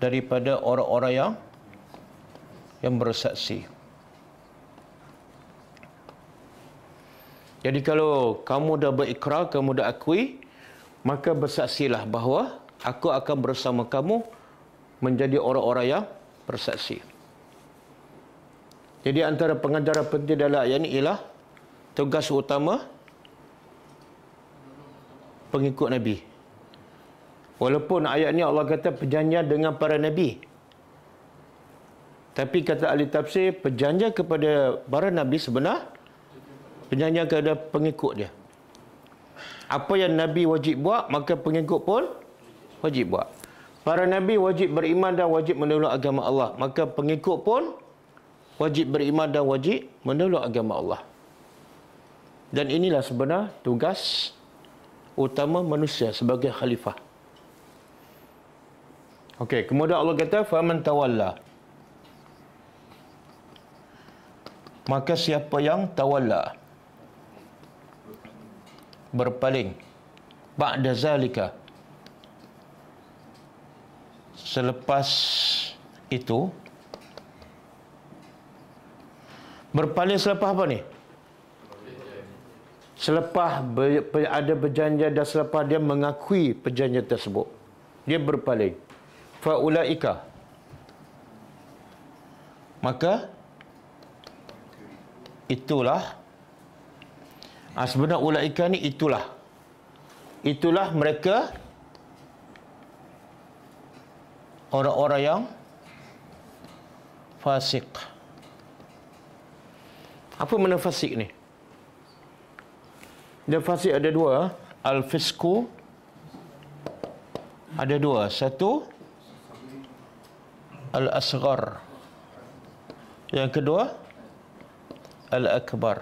daripada orang-orang yang yang bersaksi jadi kalau kamu dah berikrar kamu dah akui maka bersaksilah bahawa aku akan bersama kamu menjadi orang-orang yang bersaksi jadi antara pengendara penting dalam ayat ini ialah tugas utama pengikut Nabi. Walaupun ayat ini Allah kata perjanjian dengan para Nabi. Tapi kata ahli tafsir, perjanjian kepada para Nabi sebenar perjanjian kepada pengikut dia. Apa yang Nabi wajib buat, maka pengikut pun wajib buat. Para Nabi wajib beriman dan wajib menolak agama Allah. Maka pengikut pun wajib beriman dan wajib menolak agama Allah. Dan inilah sebenar tugas utama manusia sebagai khalifah. Okey, kemudian Allah kata faman tawalla. Maka siapa yang tawalla berpaling ba'da zalika selepas itu Berpaling selepas apa ni? Selepas ada perjanjian dan selepas dia mengakui perjanjian tersebut. Dia berpaling. Fa'ula'ika. Maka, itulah. Ha, sebenarnya ula'ika ni itulah. Itulah mereka orang-orang yang fasik. Fasik. Apa makna fasik ni? Dia fasik ada dua. Ah. Al-Fisku. Ada dua. Satu. Al-Asgar. Yang kedua. Al-Akbar.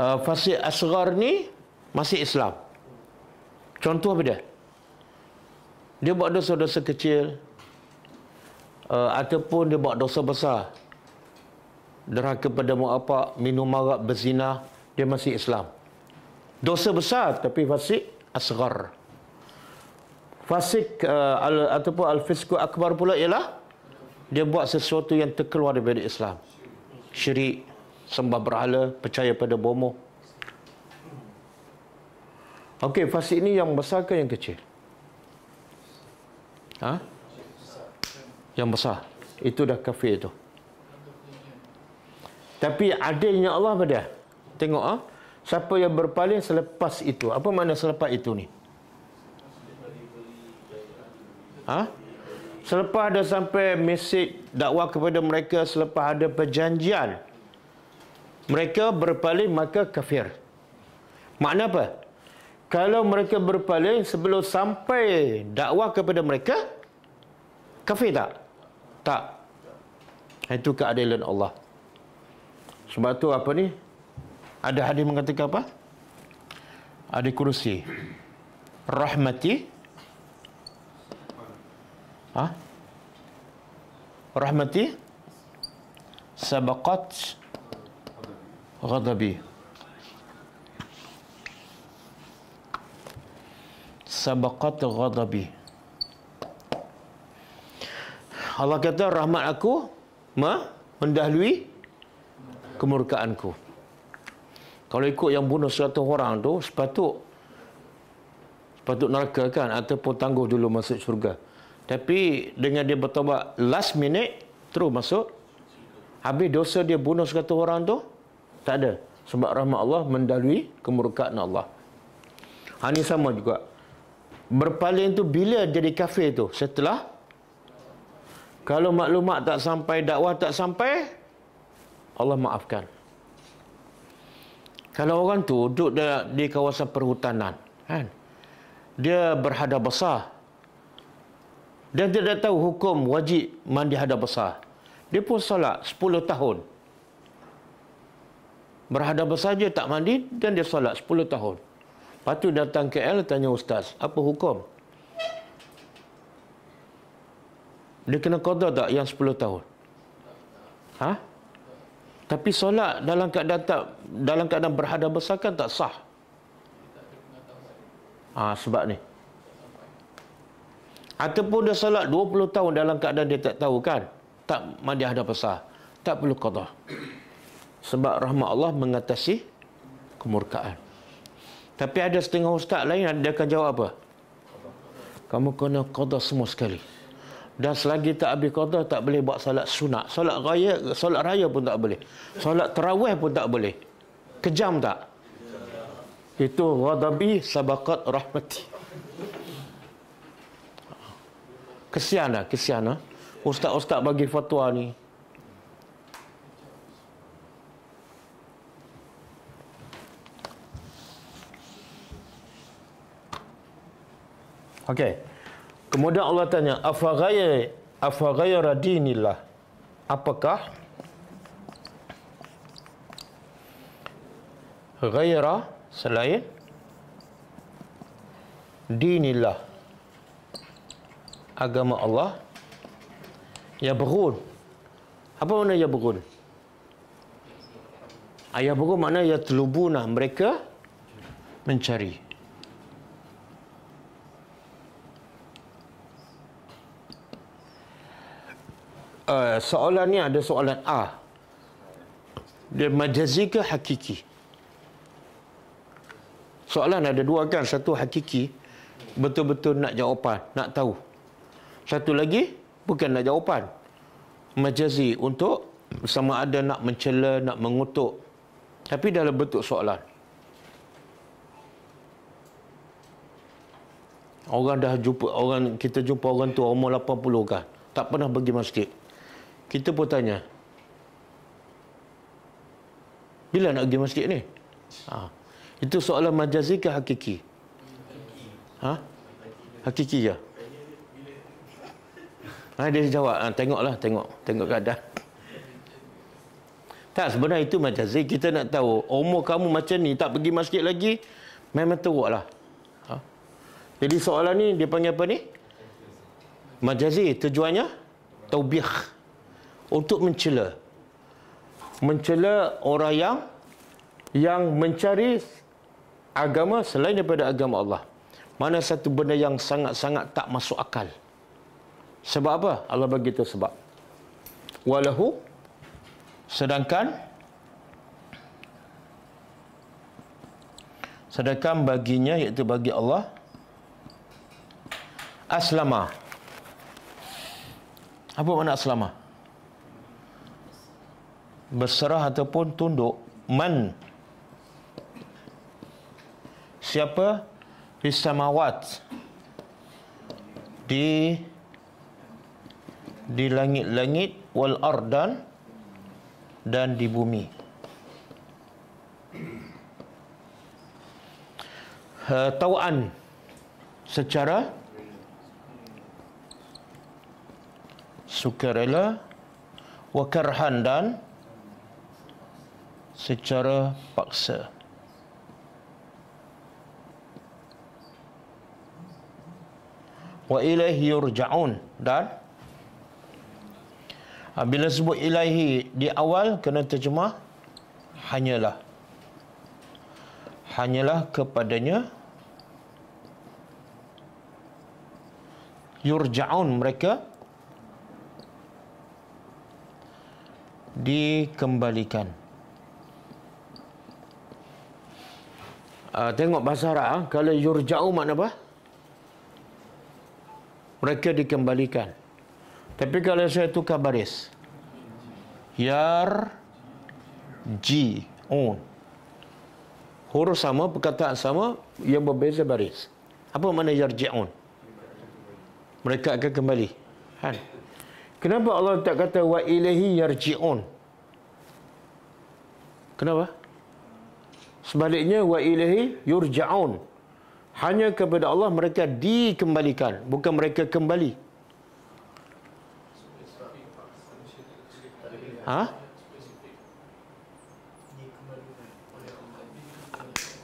Uh, fasik Asgar ni masih Islam. Contoh apa dia? Dia buat dosa-dosa kecil. Uh, ataupun dia buat dosa besar deraka kepada mu apa, minum marak, berzina, dia masih Islam. Dosa besar tapi fasik asgar. Fasik uh, al, ataupun al-fisku akbar pula ialah dia buat sesuatu yang terkeluar daripada Islam. Syirik, sembah berhala, percaya pada bomoh. Okey, fasik ini yang besar ke yang kecil? Ha? Yang besar. Itu dah kafir tu. Tapi adilnya Allah pada. Tengok ah. Ha? Siapa yang berpaling selepas itu? Apa makna selepas itu ni? Ha? Selepas ada sampai mesej dakwah kepada mereka selepas ada perjanjian mereka berpaling maka kafir. Makna apa? Kalau mereka berpaling sebelum sampai dakwah kepada mereka kafir tak? Tak. Itu keadilan Allah. Sebab tu apa ni? Ada hadis mengatakan apa? Ada kursi. Rahmati. Ha? Rahmati. Sabakat. Ghadabi. Sabakat ghadabi. Allah kata rahmat aku ma? mendahului kemurkaanku. Kalau ikut yang bunuh satu orang tu sepatut sepatut neraka kan ataupun tangguh dulu masuk syurga. Tapi dengan dia bertobat last minute terus masuk habis dosa dia bunuh satu orang tu tak ada sebab rahmat Allah mendalui kemurkaan Allah. Ha ni sama juga. Berpaling tu bila jadi kafir tu setelah kalau maklumat tak sampai dakwah tak sampai Allah maafkan. Kalau orang tu duduk di, di kawasan perhutanan, kan? Dia berhadap besar. Dan dia tidak tahu hukum wajib mandi hadap besar. Dia pun solat 10 tahun. Berhadap besar dia tak mandi dan dia solat 10 tahun. Lepas tu datang ke L tanya ustaz, apa hukum? Dia kena kodoh tak yang 10 tahun? Ha? Tapi solat dalam keadaan tak dalam keadaan berhadap besar kan tak sah. Ah ha, sebab ni. Ataupun dia solat 20 tahun dalam keadaan dia tak tahu kan. Tak mandi hadap besar. Tak perlu qada. Sebab rahmat Allah mengatasi kemurkaan. Tapi ada setengah ustaz lain dia akan jawab apa? Kamu kena qada semua sekali. Dan selagi tak habis kota tak boleh buat solat sunat. Solat raya, solat raya pun tak boleh. Solat terawih pun tak boleh. Kejam tak? Itu wadabi sabakat rahmati. Kesian lah, kesian lah. Ustaz-ustaz bagi fatwa ni. Okay. Kemudian Allah tanya, afaghayya afaghayya radinillah. Apakah ghayra selain dinillah agama Allah ya berun apa makna ya berun ayah berun makna ya telubuna mereka mencari uh, soalan ni ada soalan A. Dia majazi ke hakiki? Soalan ada dua kan. Satu hakiki. Betul-betul nak jawapan. Nak tahu. Satu lagi. Bukan nak jawapan. Majazi untuk sama ada nak mencela, nak mengutuk. Tapi dalam bentuk soalan. Orang dah jumpa, orang kita jumpa orang tu umur 80 kan. Tak pernah pergi masjid kita pun tanya bila nak pergi masjid ni ha. itu soalan majazi ke hakiki ha? hakiki ya ha, dia jawab ha, tengoklah tengok tengok keadaan tak sebenarnya itu macam saya kita nak tahu umur kamu macam ni tak pergi masjid lagi memang teruk lah. Ha? Jadi soalan ni dia panggil apa ni? Majazi tujuannya taubih untuk mencela. Mencela orang yang yang mencari agama selain daripada agama Allah. Mana satu benda yang sangat-sangat tak masuk akal. Sebab apa? Allah bagi tu sebab. Walahu sedangkan sedangkan baginya iaitu bagi Allah aslama. Apa makna aslama? berserah ataupun tunduk man siapa fisamawat di di langit-langit wal ardan dan di bumi ha, tauan tawaan secara sukarela wa karhan dan secara paksa. Wa ilaihi yurja'un dan bila sebut ilaihi di awal kena terjemah hanyalah hanyalah kepadanya yurja'un mereka dikembalikan. uh, tengok bahasa Arab ah. kalau yurja'u makna apa? Mereka dikembalikan. Tapi kalau saya tukar baris. Yar ji un. Huruf sama, perkataan sama yang berbeza baris. Apa makna yarji'un? Mereka akan kembali. Kan? Kenapa Allah tak kata wa ilahi yarji'un? Kenapa? Kenapa? sebaliknya wa ilahi yurja'un hanya kepada Allah mereka dikembalikan bukan mereka kembali ha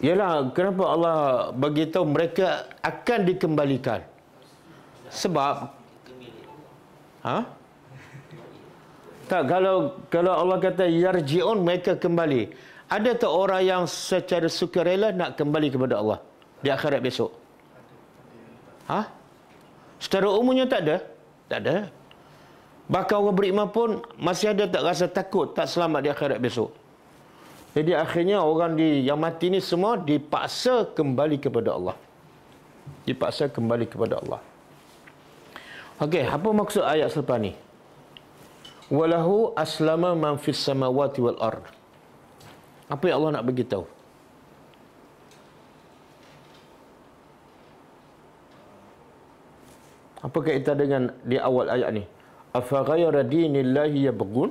Yalah, kenapa Allah bagi tahu mereka akan dikembalikan? Sebab Ha? Tak kalau kalau Allah kata yarjiun mereka kembali. Ada tak orang yang secara sukarela nak kembali kepada Allah di akhirat besok? Ha? Secara umumnya tak ada. Tak ada. Bahkan orang beriman pun masih ada tak rasa takut tak selamat di akhirat besok. Jadi akhirnya orang di yang mati ni semua dipaksa kembali kepada Allah. Dipaksa kembali kepada Allah. Okey, apa maksud ayat selepas ni? Walahu aslama man fis samawati wal ardh. Apa yang Allah nak beritahu? Apa kaitan dengan di awal ayat ni? Afa ghayra dinillahi yabghun?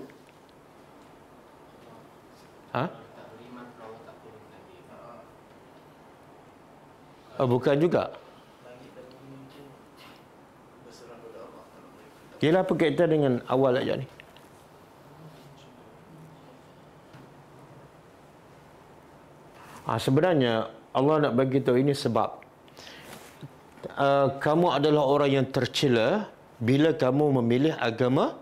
Ha? Oh, bukan juga. Yalah apa kaitan dengan awal ayat ni? Ha, sebenarnya Allah nak bagi tahu ini sebab uh, kamu adalah orang yang tercela bila kamu memilih agama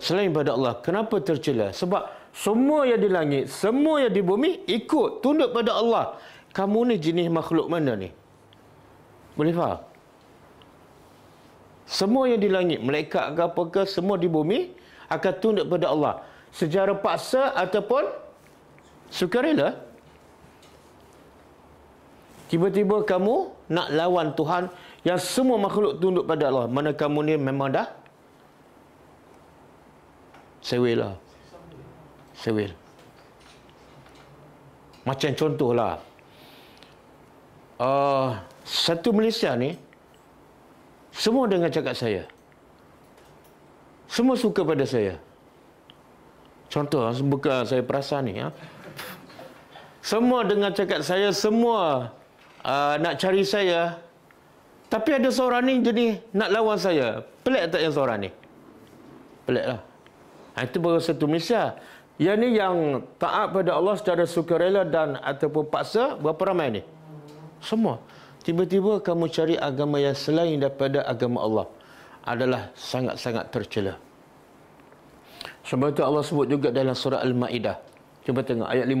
selain daripada Allah. Kenapa tercela? Sebab semua yang di langit, semua yang di bumi ikut tunduk pada Allah. Kamu ni jenis makhluk mana ni? Boleh faham? Semua yang di langit, malaikat ke apa ke, semua di bumi akan tunduk pada Allah. Sejarah paksa ataupun sukarela. Tiba-tiba kamu nak lawan Tuhan yang semua makhluk tunduk pada Allah. Mana kamu ni memang dah sewil lah. Sewil. Macam contohlah. Uh, satu Malaysia ni semua dengan cakap saya. Semua suka pada saya. Contoh, ah, buka saya perasan ni. Ha? Semua dengar cakap saya, semua uh, nak cari saya. Tapi ada seorang ni jenis nak lawan saya. Pelik tak yang seorang ni? Pelik lah. Ha, itu baru satu Malaysia. Yang ni yang taat pada Allah secara sukarela dan ataupun paksa, berapa ramai ni? Semua. Tiba-tiba kamu cari agama yang selain daripada agama Allah. Adalah sangat-sangat tercela. Sebab itu Allah sebut juga dalam surah Al-Ma'idah. Cuba tengok ayat 50.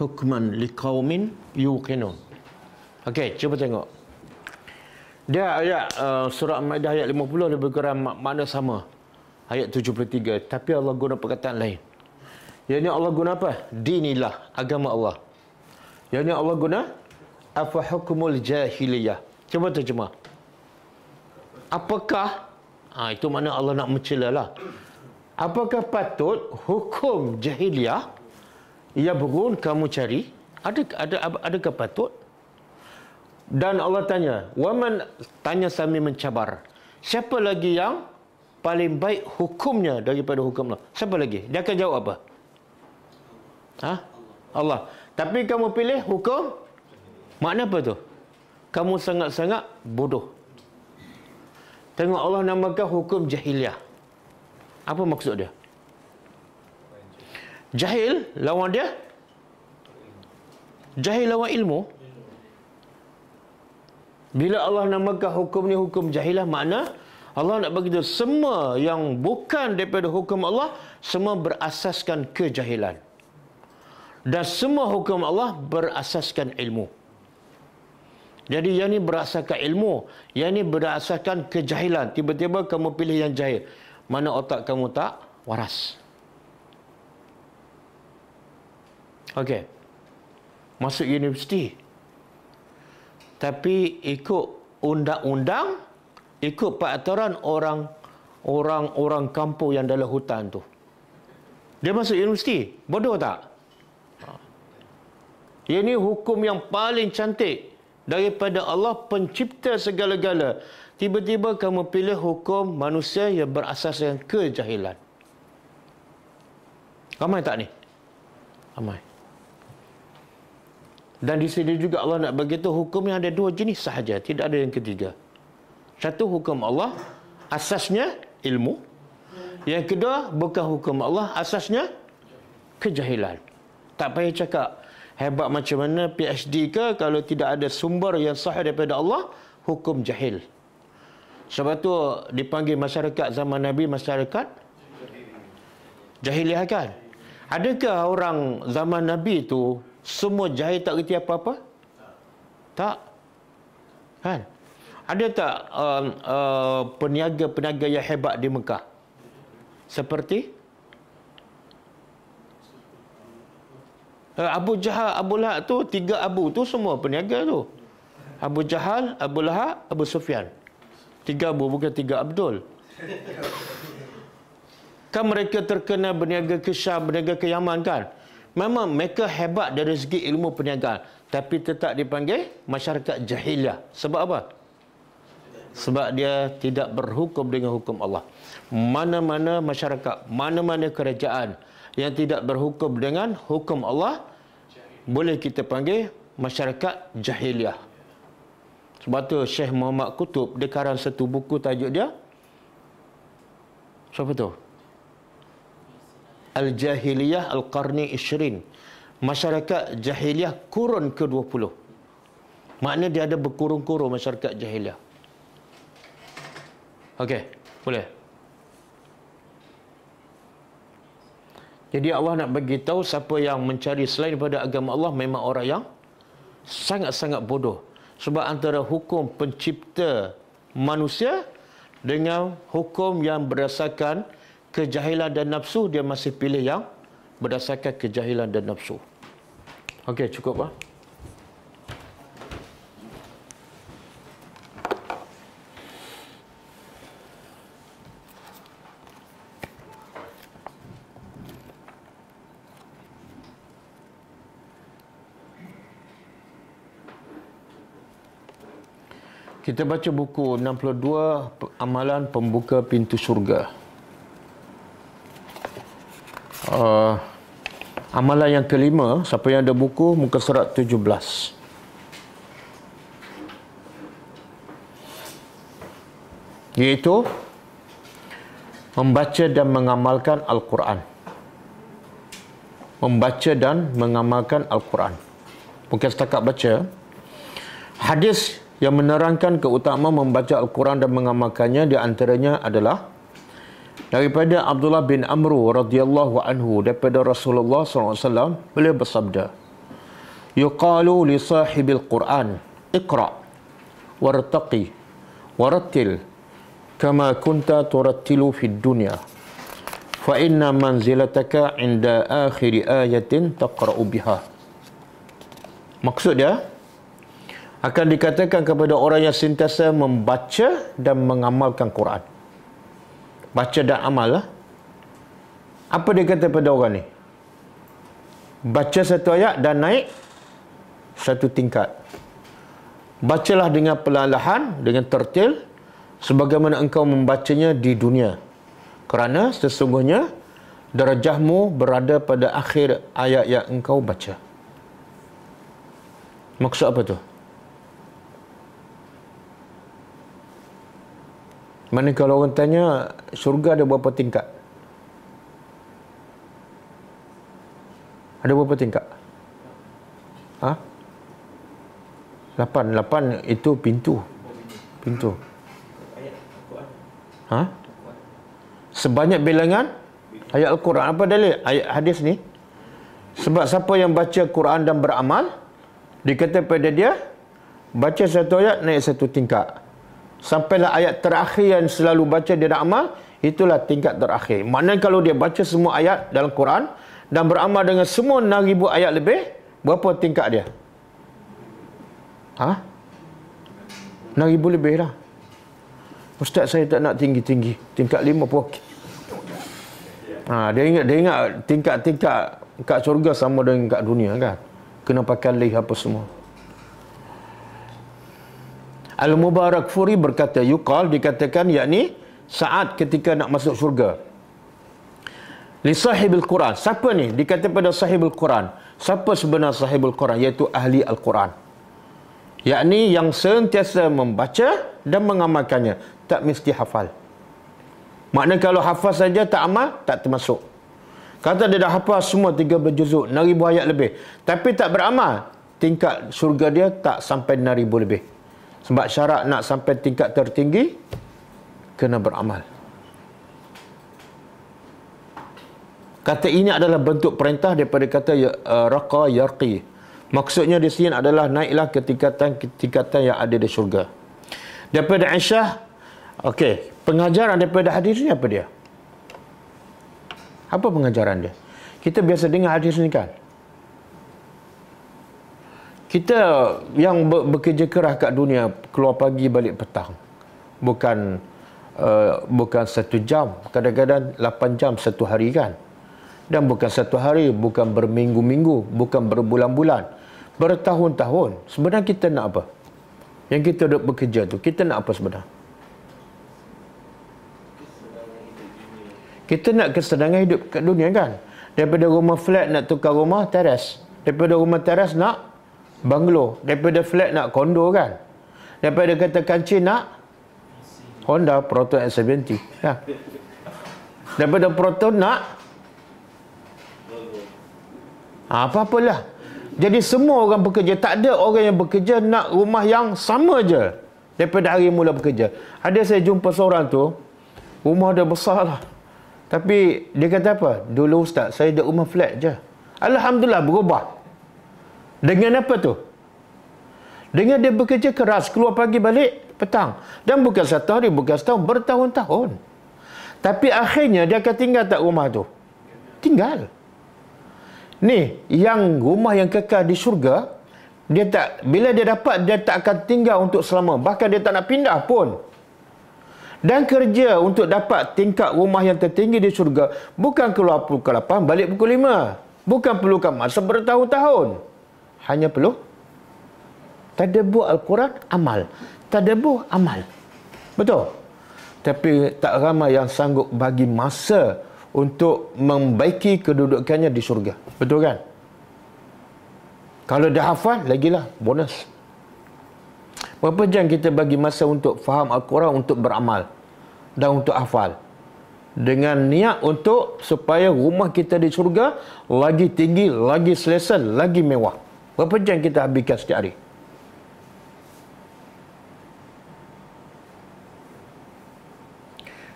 hukman liqaumin yuqinun. Okey, cuba tengok. Dia ayat uh, surah Maidah ayat 50 lebih kurang makna sama. Ayat 73, tapi Allah guna perkataan lain. Yang ini Allah guna apa? Dinilah, agama Allah. Yang ini Allah guna, apa hukumul jahiliyah. Cuba terjemah. Apakah ha, itu mana Allah nak mencela lah. Apakah patut hukum jahiliyah ya burun kamu cari ada ada ada ke patut dan Allah tanya waman tanya sami mencabar siapa lagi yang paling baik hukumnya daripada hukum Allah siapa lagi dia akan jawab apa ha Allah tapi kamu pilih hukum makna apa tu kamu sangat-sangat bodoh tengok Allah namakan hukum jahiliah apa maksud dia Jahil lawan dia? Jahil lawan ilmu? Bila Allah namakan hukum ni hukum jahilah makna Allah nak bagi dia semua yang bukan daripada hukum Allah semua berasaskan kejahilan. Dan semua hukum Allah berasaskan ilmu. Jadi yang ini berasaskan ilmu, yang ini berasaskan kejahilan. Tiba-tiba kamu pilih yang jahil. Mana otak kamu tak waras. Okey. Masuk universiti. Tapi ikut undang-undang, ikut peraturan orang orang orang kampung yang dalam hutan tu. Dia masuk universiti. Bodoh tak? Ha. Ini hukum yang paling cantik daripada Allah pencipta segala-gala. Tiba-tiba kamu pilih hukum manusia yang berasas dengan kejahilan. Ramai tak ni? Ramai. Dan di sini juga Allah nak beritahu hukum yang ada dua jenis sahaja. Tidak ada yang ketiga. Satu hukum Allah, asasnya ilmu. Yang kedua, bukan hukum Allah, asasnya kejahilan. Tak payah cakap hebat macam mana PhD ke kalau tidak ada sumber yang sah daripada Allah, hukum jahil. Sebab tu dipanggil masyarakat zaman Nabi masyarakat jahiliah kan? Adakah orang zaman Nabi tu semua jahil tak kerti apa-apa? Tak. Kan? Ada tak um, uh, peniaga-peniaga yang hebat di Mekah? Seperti? Uh, Abu Jahal, Abu Lahab tu, tiga Abu tu semua peniaga tu. Abu Jahal, Abu Lahab, Abu Sufyan. Tiga Abu, bukan tiga Abdul. Kan mereka terkena berniaga ke Syam, berniaga ke Yaman kan? Memang mereka hebat dari segi ilmu perniagaan. Tapi tetap dipanggil masyarakat jahiliah. Sebab apa? Sebab dia tidak berhukum dengan hukum Allah. Mana-mana masyarakat, mana-mana kerajaan yang tidak berhukum dengan hukum Allah, boleh kita panggil masyarakat jahiliah. Sebab tu Syekh Muhammad Kutub, dia karang satu buku tajuk dia. Siapa tu? al-jahiliyah al-qarni ishrin. Masyarakat jahiliyah kurun ke-20. Maknanya dia ada berkurung-kurung masyarakat jahiliyah. Okey, boleh. Jadi Allah nak bagi tahu siapa yang mencari selain daripada agama Allah memang orang yang sangat-sangat bodoh. Sebab antara hukum pencipta manusia dengan hukum yang berdasarkan kejahilan dan nafsu dia masih pilih yang berdasarkan kejahilan dan nafsu. Okey, cukup ah. Kita baca buku 62 Amalan Pembuka Pintu Surga uh, amalan yang kelima siapa yang ada buku muka surat 17 iaitu membaca dan mengamalkan al-Quran. Membaca dan mengamalkan al-Quran. Mungkin setakat baca. Hadis yang menerangkan keutamaan membaca al-Quran dan mengamalkannya di antaranya adalah daripada Abdullah bin Amru radhiyallahu anhu daripada Rasulullah SAW beliau bersabda yuqalu li sahibil Quran iqra wartaqi warattil kama kunta turattilu fid dunya fa inna manzilataka inda akhir ayatin taqra'u biha maksud dia akan dikatakan kepada orang yang sentiasa membaca dan mengamalkan Quran baca dan amal lah. Apa dia kata pada orang ni? Baca satu ayat dan naik satu tingkat. Bacalah dengan perlahan-lahan, dengan tertil sebagaimana engkau membacanya di dunia. Kerana sesungguhnya derajahmu berada pada akhir ayat yang engkau baca. Maksud apa tu? Mana kalau orang tanya syurga ada berapa tingkat? Ada berapa tingkat? Ha? Lapan. Lapan itu pintu. Pintu. Hah? Sebanyak bilangan ayat Al-Quran. Apa dalil? Ayat hadis ni. Sebab siapa yang baca Quran dan beramal, dikata pada dia, baca satu ayat naik satu tingkat sampailah ayat terakhir yang selalu baca dia nak amal, itulah tingkat terakhir. Mana kalau dia baca semua ayat dalam Quran dan beramal dengan semua 6000 ayat lebih, berapa tingkat dia? Ha? 6000 lebih dah. Ustaz saya tak nak tinggi-tinggi, tingkat 50. Okay. Ha, dia ingat dia ingat tingkat-tingkat kat surga sama dengan kat dunia kan. Kena pakai leh apa semua. Al-Mubarak Furi berkata, yukal dikatakan yakni saat ketika nak masuk syurga. Li sahibul Quran. Siapa ni? Dikata pada sahibul Quran. Siapa sebenar sahibul Quran? Iaitu ahli Al-Quran. Yakni yang sentiasa membaca dan mengamalkannya. Tak mesti hafal. Makna kalau hafal saja tak amal, tak termasuk. Kata dia dah hafal semua tiga juzuk, 6,000 ayat lebih. Tapi tak beramal, tingkat syurga dia tak sampai 6,000 lebih. Sebab syarat nak sampai tingkat tertinggi Kena beramal Kata ini adalah bentuk perintah daripada kata uh, Raqa Yarqi Maksudnya di sini adalah naiklah ke tingkatan-tingkatan yang ada di syurga Daripada Aisyah Okey, pengajaran daripada hadis ni apa dia? Apa pengajaran dia? Kita biasa dengar hadis ni kan? kita yang be- bekerja keras kat dunia keluar pagi balik petang bukan uh, bukan satu jam kadang-kadang lapan jam satu hari kan dan bukan satu hari bukan berminggu-minggu bukan berbulan-bulan bertahun-tahun sebenarnya kita nak apa yang kita duduk bekerja tu kita nak apa sebenarnya kita nak kesenangan hidup kat dunia kan daripada rumah flat nak tukar rumah teras, daripada rumah teras nak Banglo Daripada flat nak kondo kan Daripada kata kancil nak Honda Proton S 70 ya. Daripada Proton nak ha, Apa-apalah Jadi semua orang bekerja Tak ada orang yang bekerja nak rumah yang sama je Daripada hari mula bekerja Ada saya jumpa seorang tu Rumah dia besar lah Tapi dia kata apa Dulu ustaz saya ada rumah flat je Alhamdulillah berubah dengan apa tu? Dengan dia bekerja keras, keluar pagi balik, petang. Dan bukan satu hari, bukan setahun, bertahun-tahun. Tapi akhirnya dia akan tinggal tak rumah tu? Tinggal. Ni, yang rumah yang kekal di syurga, dia tak bila dia dapat, dia tak akan tinggal untuk selama. Bahkan dia tak nak pindah pun. Dan kerja untuk dapat tingkat rumah yang tertinggi di syurga, bukan keluar pukul 8, balik pukul 5. Bukan perlukan masa bertahun-tahun hanya perlu tadabbur al-Quran amal. Tadabbur amal. Betul. Tapi tak ramai yang sanggup bagi masa untuk membaiki kedudukannya di syurga. Betul kan? Kalau dah hafal, lagilah bonus. Berapa jam kita bagi masa untuk faham Al-Quran, untuk beramal dan untuk hafal? Dengan niat untuk supaya rumah kita di syurga lagi tinggi, lagi selesa, lagi mewah. Berapa jam kita habiskan setiap hari?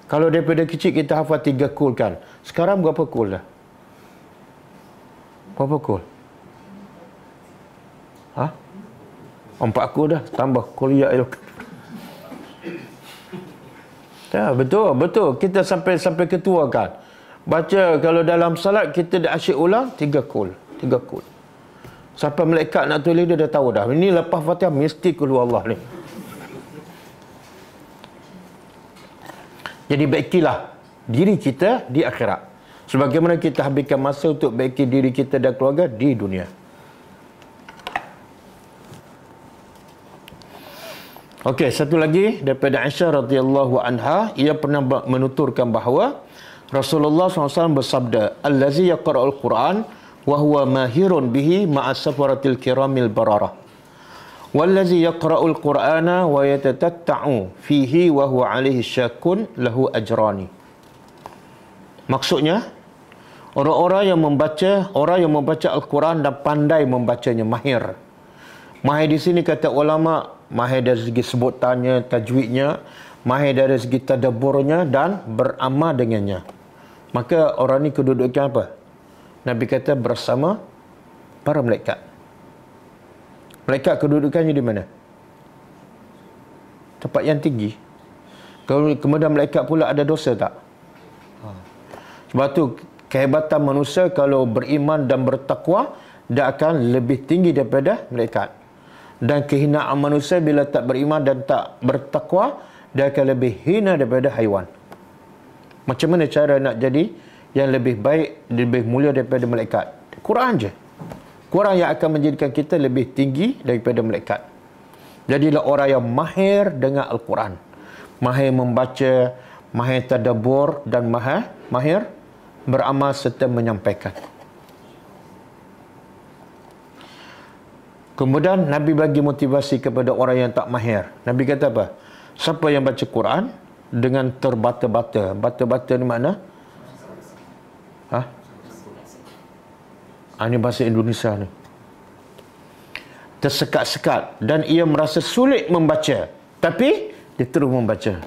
Kalau daripada kecil kita hafal tiga kul kan. Sekarang berapa kul dah? Berapa kul? Hah? Empat kul dah. Tambah kuliah ya itu. Ya, betul, betul. Kita sampai sampai ketua kan. Baca kalau dalam salat kita dah asyik ulang tiga kul. Tiga kul. Sampai melekat nak tulis dia dah tahu dah. Ini lepas Fatihah mesti keluar Allah ni. Jadi baikilah diri kita di akhirat. Sebagaimana kita habiskan masa untuk baiki diri kita dan keluarga di dunia. Okey, satu lagi daripada Aisyah radhiyallahu anha, ia pernah menuturkan bahawa Rasulullah SAW bersabda, "Allazi yaqra'ul Quran" wa huwa mahirun bihi ma'a safaratil kiramil bararah والذي يقرأ القرآن fihi, فيه وهو عليه شاكٌ له أجران. Maksudnya orang-orang yang membaca orang yang membaca Al-Quran dan pandai membacanya mahir. Mahir di sini kata ulama mahir dari segi sebutannya, tajwidnya, mahir dari segi tadabburnya dan beramal dengannya. Maka orang ini kedudukannya apa? Nabi kata bersama para malaikat. Malaikat kedudukannya di mana? Tempat yang tinggi. Kemudian malaikat pula ada dosa tak? Ha. Sebab tu kehebatan manusia kalau beriman dan bertakwa dia akan lebih tinggi daripada malaikat. Dan kehinaan manusia bila tak beriman dan tak bertakwa dia akan lebih hina daripada haiwan. Macam mana cara nak jadi yang lebih baik lebih mulia daripada malaikat Quran je Quran yang akan menjadikan kita lebih tinggi daripada malaikat jadilah orang yang mahir dengan Al-Quran mahir membaca mahir tadabur dan mahir mahir beramal serta menyampaikan Kemudian Nabi bagi motivasi kepada orang yang tak mahir. Nabi kata apa? Siapa yang baca Quran dengan terbata-bata. Bata-bata ni makna? Ha? Ha, ini bahasa Indonesia ni. Tersekat-sekat dan ia merasa sulit membaca. Tapi, dia terus membaca.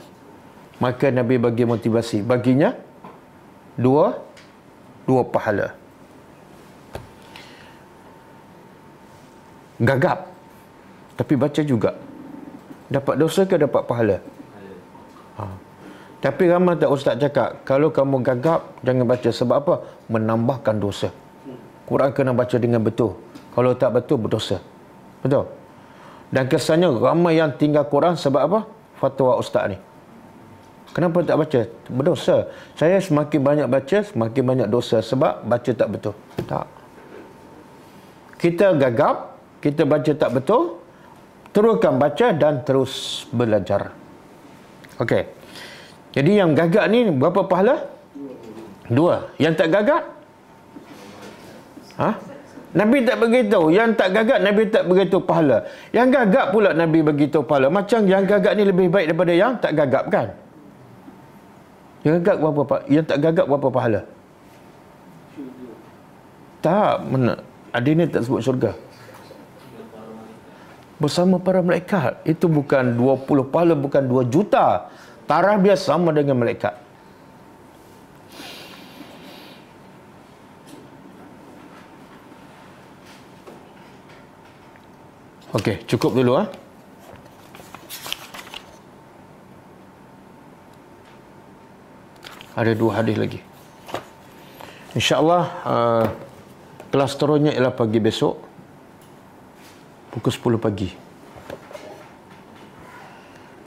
Maka Nabi bagi motivasi. Baginya, dua, dua pahala. Gagap. Tapi baca juga. Dapat dosa ke dapat pahala? Pahala. Tapi ramai tak ustaz cakap, kalau kamu gagap, jangan baca. Sebab apa? Menambahkan dosa. Quran kena baca dengan betul. Kalau tak betul, berdosa. Betul? Dan kesannya, ramai yang tinggal Quran sebab apa? Fatwa ustaz ni. Kenapa tak baca? Berdosa. Saya semakin banyak baca, semakin banyak dosa. Sebab baca tak betul. Tak. Kita gagap, kita baca tak betul, teruskan baca dan terus belajar. Okey. Jadi yang gagak ni berapa pahala? Dua. Yang tak gagak? Ha? Nabi tak beritahu. Yang tak gagak, Nabi tak beritahu pahala. Yang gagak pula Nabi beritahu pahala. Macam yang gagak ni lebih baik daripada yang tak gagak kan? Yang gagak berapa pahala? Yang tak gagak berapa pahala? Tak. Mana? Adik ni tak sebut syurga. Bersama para malaikat. Itu bukan 20 pahala, bukan 2 juta. Tarah biasa sama dengan malaikat. Okey, cukup dulu ah. Ha? Ada dua hadis lagi. Insya-Allah uh, kelas seterusnya ialah pagi besok pukul 10 pagi.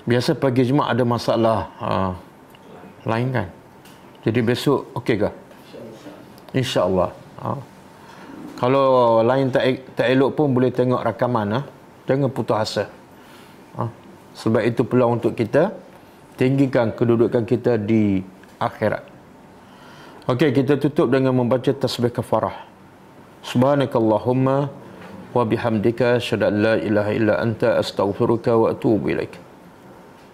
Biasa pagi Jumaat ada masalah uh, lain kan? Jadi besok okey ke? InsyaAllah. Uh. Kalau lain tak, e-, tak elok pun boleh tengok rakaman. Uh. Jangan putus asa. Uh. Sebab itu pula untuk kita tinggikan kedudukan kita di akhirat. Okey, kita tutup dengan membaca tasbih kafarah. Subhanakallahumma wa bihamdika syada la ilaha illa anta astaghfiruka wa atubu ilaika.